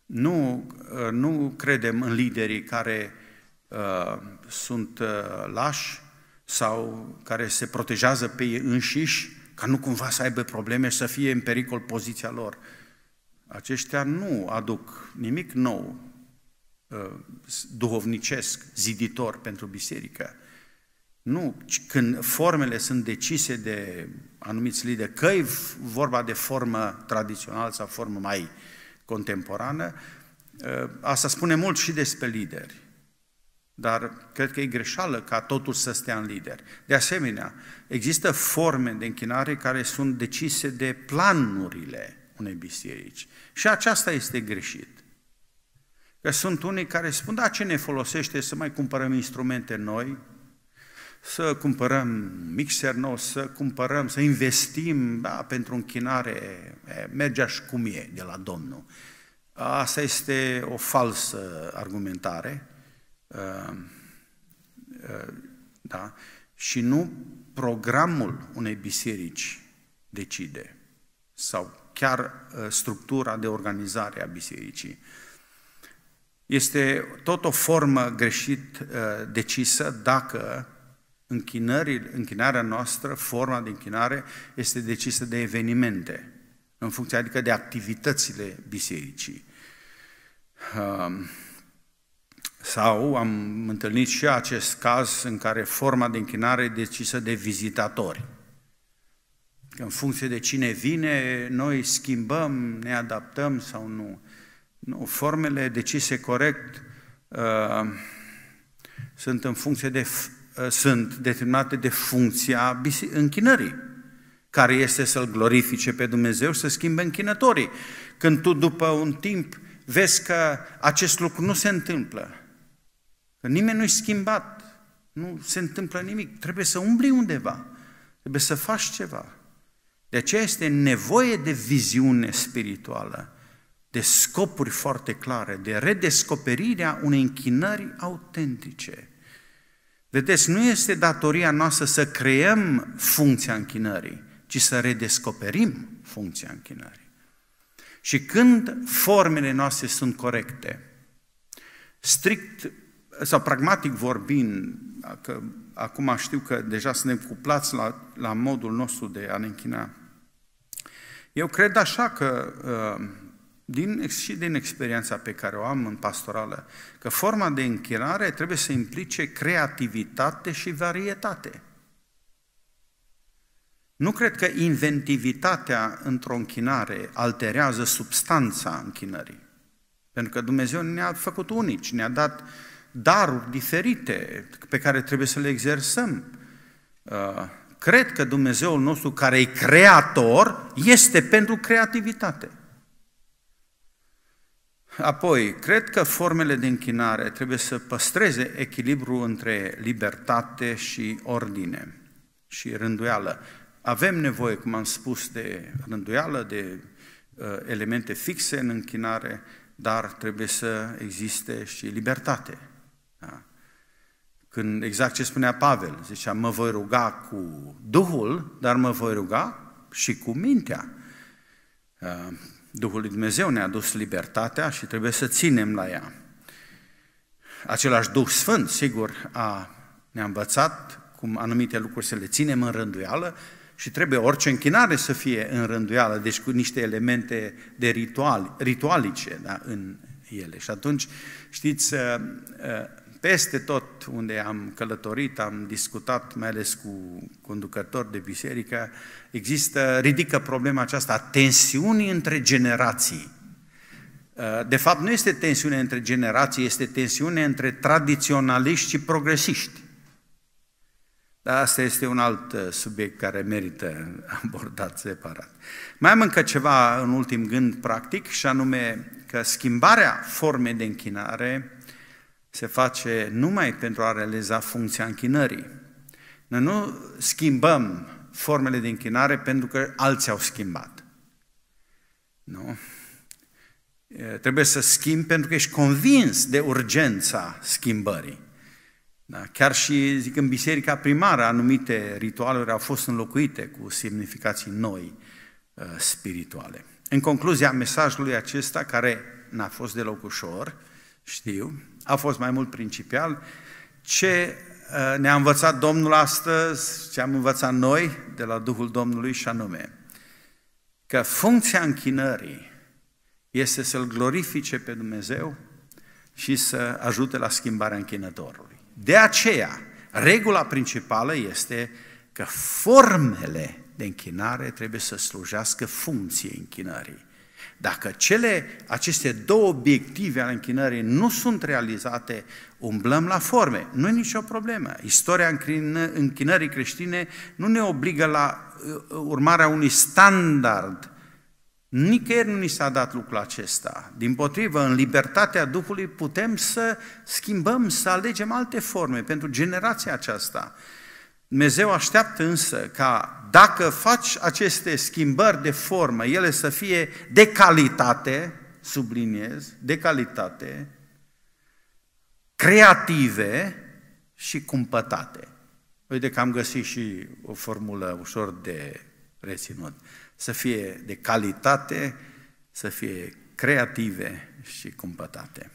A: Nu, uh, nu credem în liderii care uh, sunt uh, lași sau care se protejează pe ei înșiși, ca nu cumva să aibă probleme și să fie în pericol poziția lor. Aceștia nu aduc nimic nou, uh, duhovnicesc, ziditor pentru biserică nu când formele sunt decise de anumiți lideri, că e vorba de formă tradițională sau formă mai contemporană, ă, asta spune mult și despre lideri. Dar cred că e greșeală ca totul să stea în lider. De asemenea, există forme de închinare care sunt decise de planurile unei biserici. Și aceasta este greșit. Că sunt unii care spun, da, ce ne folosește să mai cumpărăm instrumente noi, să cumpărăm mixer nou, să cumpărăm, să investim da, pentru închinare, merge așa cum e de la Domnul. Asta este o falsă argumentare ă, ă, da, și nu programul unei biserici decide sau chiar ă, structura de organizare a bisericii. Este tot o formă greșit decisă dacă închinarea noastră, forma de închinare, este decisă de evenimente, în funcție adică de activitățile bisericii. Sau am întâlnit și acest caz în care forma de închinare e decisă de vizitatori. În funcție de cine vine, noi schimbăm, ne adaptăm sau nu. nu formele decise corect uh, sunt în funcție de Uh, sunt determinate de funcția închinării, care este să-L glorifice pe Dumnezeu și să schimbe închinătorii. Când tu după un timp vezi că acest lucru nu se întâmplă, că nimeni nu-i schimbat, nu se întâmplă nimic, trebuie să umbli undeva, trebuie să faci ceva. De aceea este nevoie de viziune spirituală, de scopuri foarte clare, de redescoperirea unei închinări autentice. Vedeți, nu este datoria noastră să creăm funcția închinării, ci să redescoperim funcția închinării. Și când formele noastre sunt corecte, strict sau pragmatic vorbind, că acum știu că deja suntem cuplați la, la modul nostru de a ne închina, eu cred așa că uh, din, și din experiența pe care o am în pastorală, că forma de închinare trebuie să implice creativitate și varietate. Nu cred că inventivitatea într-o închinare alterează substanța închinării. Pentru că Dumnezeu ne-a făcut unici, ne-a dat daruri diferite pe care trebuie să le exersăm. Uh, cred că Dumnezeul nostru, care e creator, este pentru creativitate. Apoi, cred că formele de închinare trebuie să păstreze echilibru între libertate și ordine și rânduială. Avem nevoie, cum am spus, de rânduială, de uh, elemente fixe în închinare, dar trebuie să existe și libertate. Da? Când exact ce spunea Pavel, zicea, mă voi ruga cu Duhul, dar mă voi ruga și cu mintea. Uh, Duhul lui Dumnezeu ne-a dus libertatea și trebuie să ținem la ea. Același Duh Sfânt, sigur, a, ne-a învățat cum anumite lucruri să le ținem în rânduială și trebuie orice închinare să fie în rânduială, deci cu niște elemente de ritual, ritualice da, în ele. Și atunci, știți, uh, uh, peste tot unde am călătorit, am discutat, mai ales cu conducători de biserică, există, ridică problema aceasta a tensiunii între generații. Uh, de fapt, nu este tensiune între generații, este tensiune între tradiționaliști și progresiști. Dar asta este un alt uh, subiect care merită abordat separat. Mai am încă ceva în ultim gând practic, și anume că schimbarea formei de închinare se face numai pentru a realiza funcția închinării. Noi nu schimbăm formele de închinare pentru că alții au schimbat. Nu? Trebuie să schimbi pentru că ești convins de urgența schimbării. Da? Chiar și, zic, în biserica primară, anumite ritualuri au fost înlocuite cu semnificații noi spirituale. În concluzia mesajului acesta, care n-a fost deloc ușor, știu, a fost mai mult principial. Ce uh, ne-a învățat Domnul astăzi, ce am învățat noi de la Duhul Domnului și anume, că funcția închinării este să-L glorifice pe Dumnezeu și să ajute la schimbarea închinătorului. De aceea, regula principală este că formele de închinare trebuie să slujească funcției închinării. Dacă cele, aceste două obiective ale închinării nu sunt realizate, umblăm la forme. Nu e nicio problemă. Istoria închinării creștine nu ne obligă la uh, urmarea unui standard. Nicăieri nu ni s-a dat lucrul acesta. Din potrivă, în libertatea Duhului putem să schimbăm, să alegem alte forme pentru generația aceasta. Dumnezeu așteaptă însă ca dacă faci aceste schimbări de formă, ele să fie de calitate, subliniez, de calitate, creative și cumpătate. Uite că am găsit și o formulă ușor de reținut. Să fie de calitate, să fie creative și cumpătate.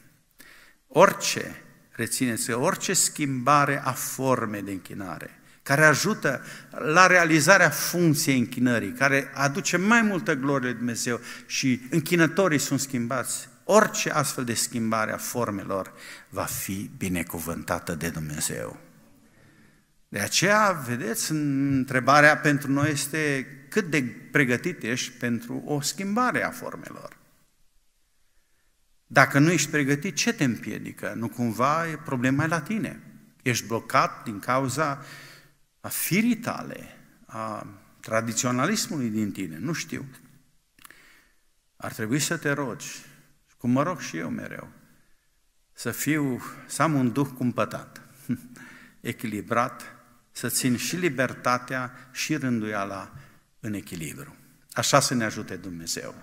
A: Orice, rețineți orice schimbare a formei de închinare – care ajută la realizarea funcției închinării, care aduce mai multă glorie lui Dumnezeu și închinătorii sunt schimbați. Orice astfel de schimbare a formelor va fi binecuvântată de Dumnezeu. De aceea, vedeți, întrebarea pentru noi este cât de pregătit ești pentru o schimbare a formelor. Dacă nu ești pregătit, ce te împiedică? Nu cumva e problema la tine. Ești blocat din cauza uh, a firii tale, a tradiționalismului din tine, nu știu. Ar trebui să te rogi, cum mă rog și eu mereu, să fiu, să am un duh cumpătat, echilibrat, să țin și libertatea și rânduiala în echilibru. Așa să ne ajute Dumnezeu.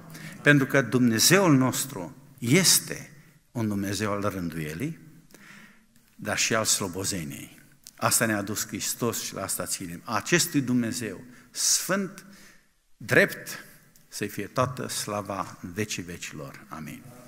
A: Pentru că Dumnezeul nostru este un Dumnezeu al rânduielii, dar și al slobozeniei. Asta ne-a dus Hristos și la asta ținem. Acestui Dumnezeu, sfânt, drept, să-i fie toată slava în vecii vecilor. Amin.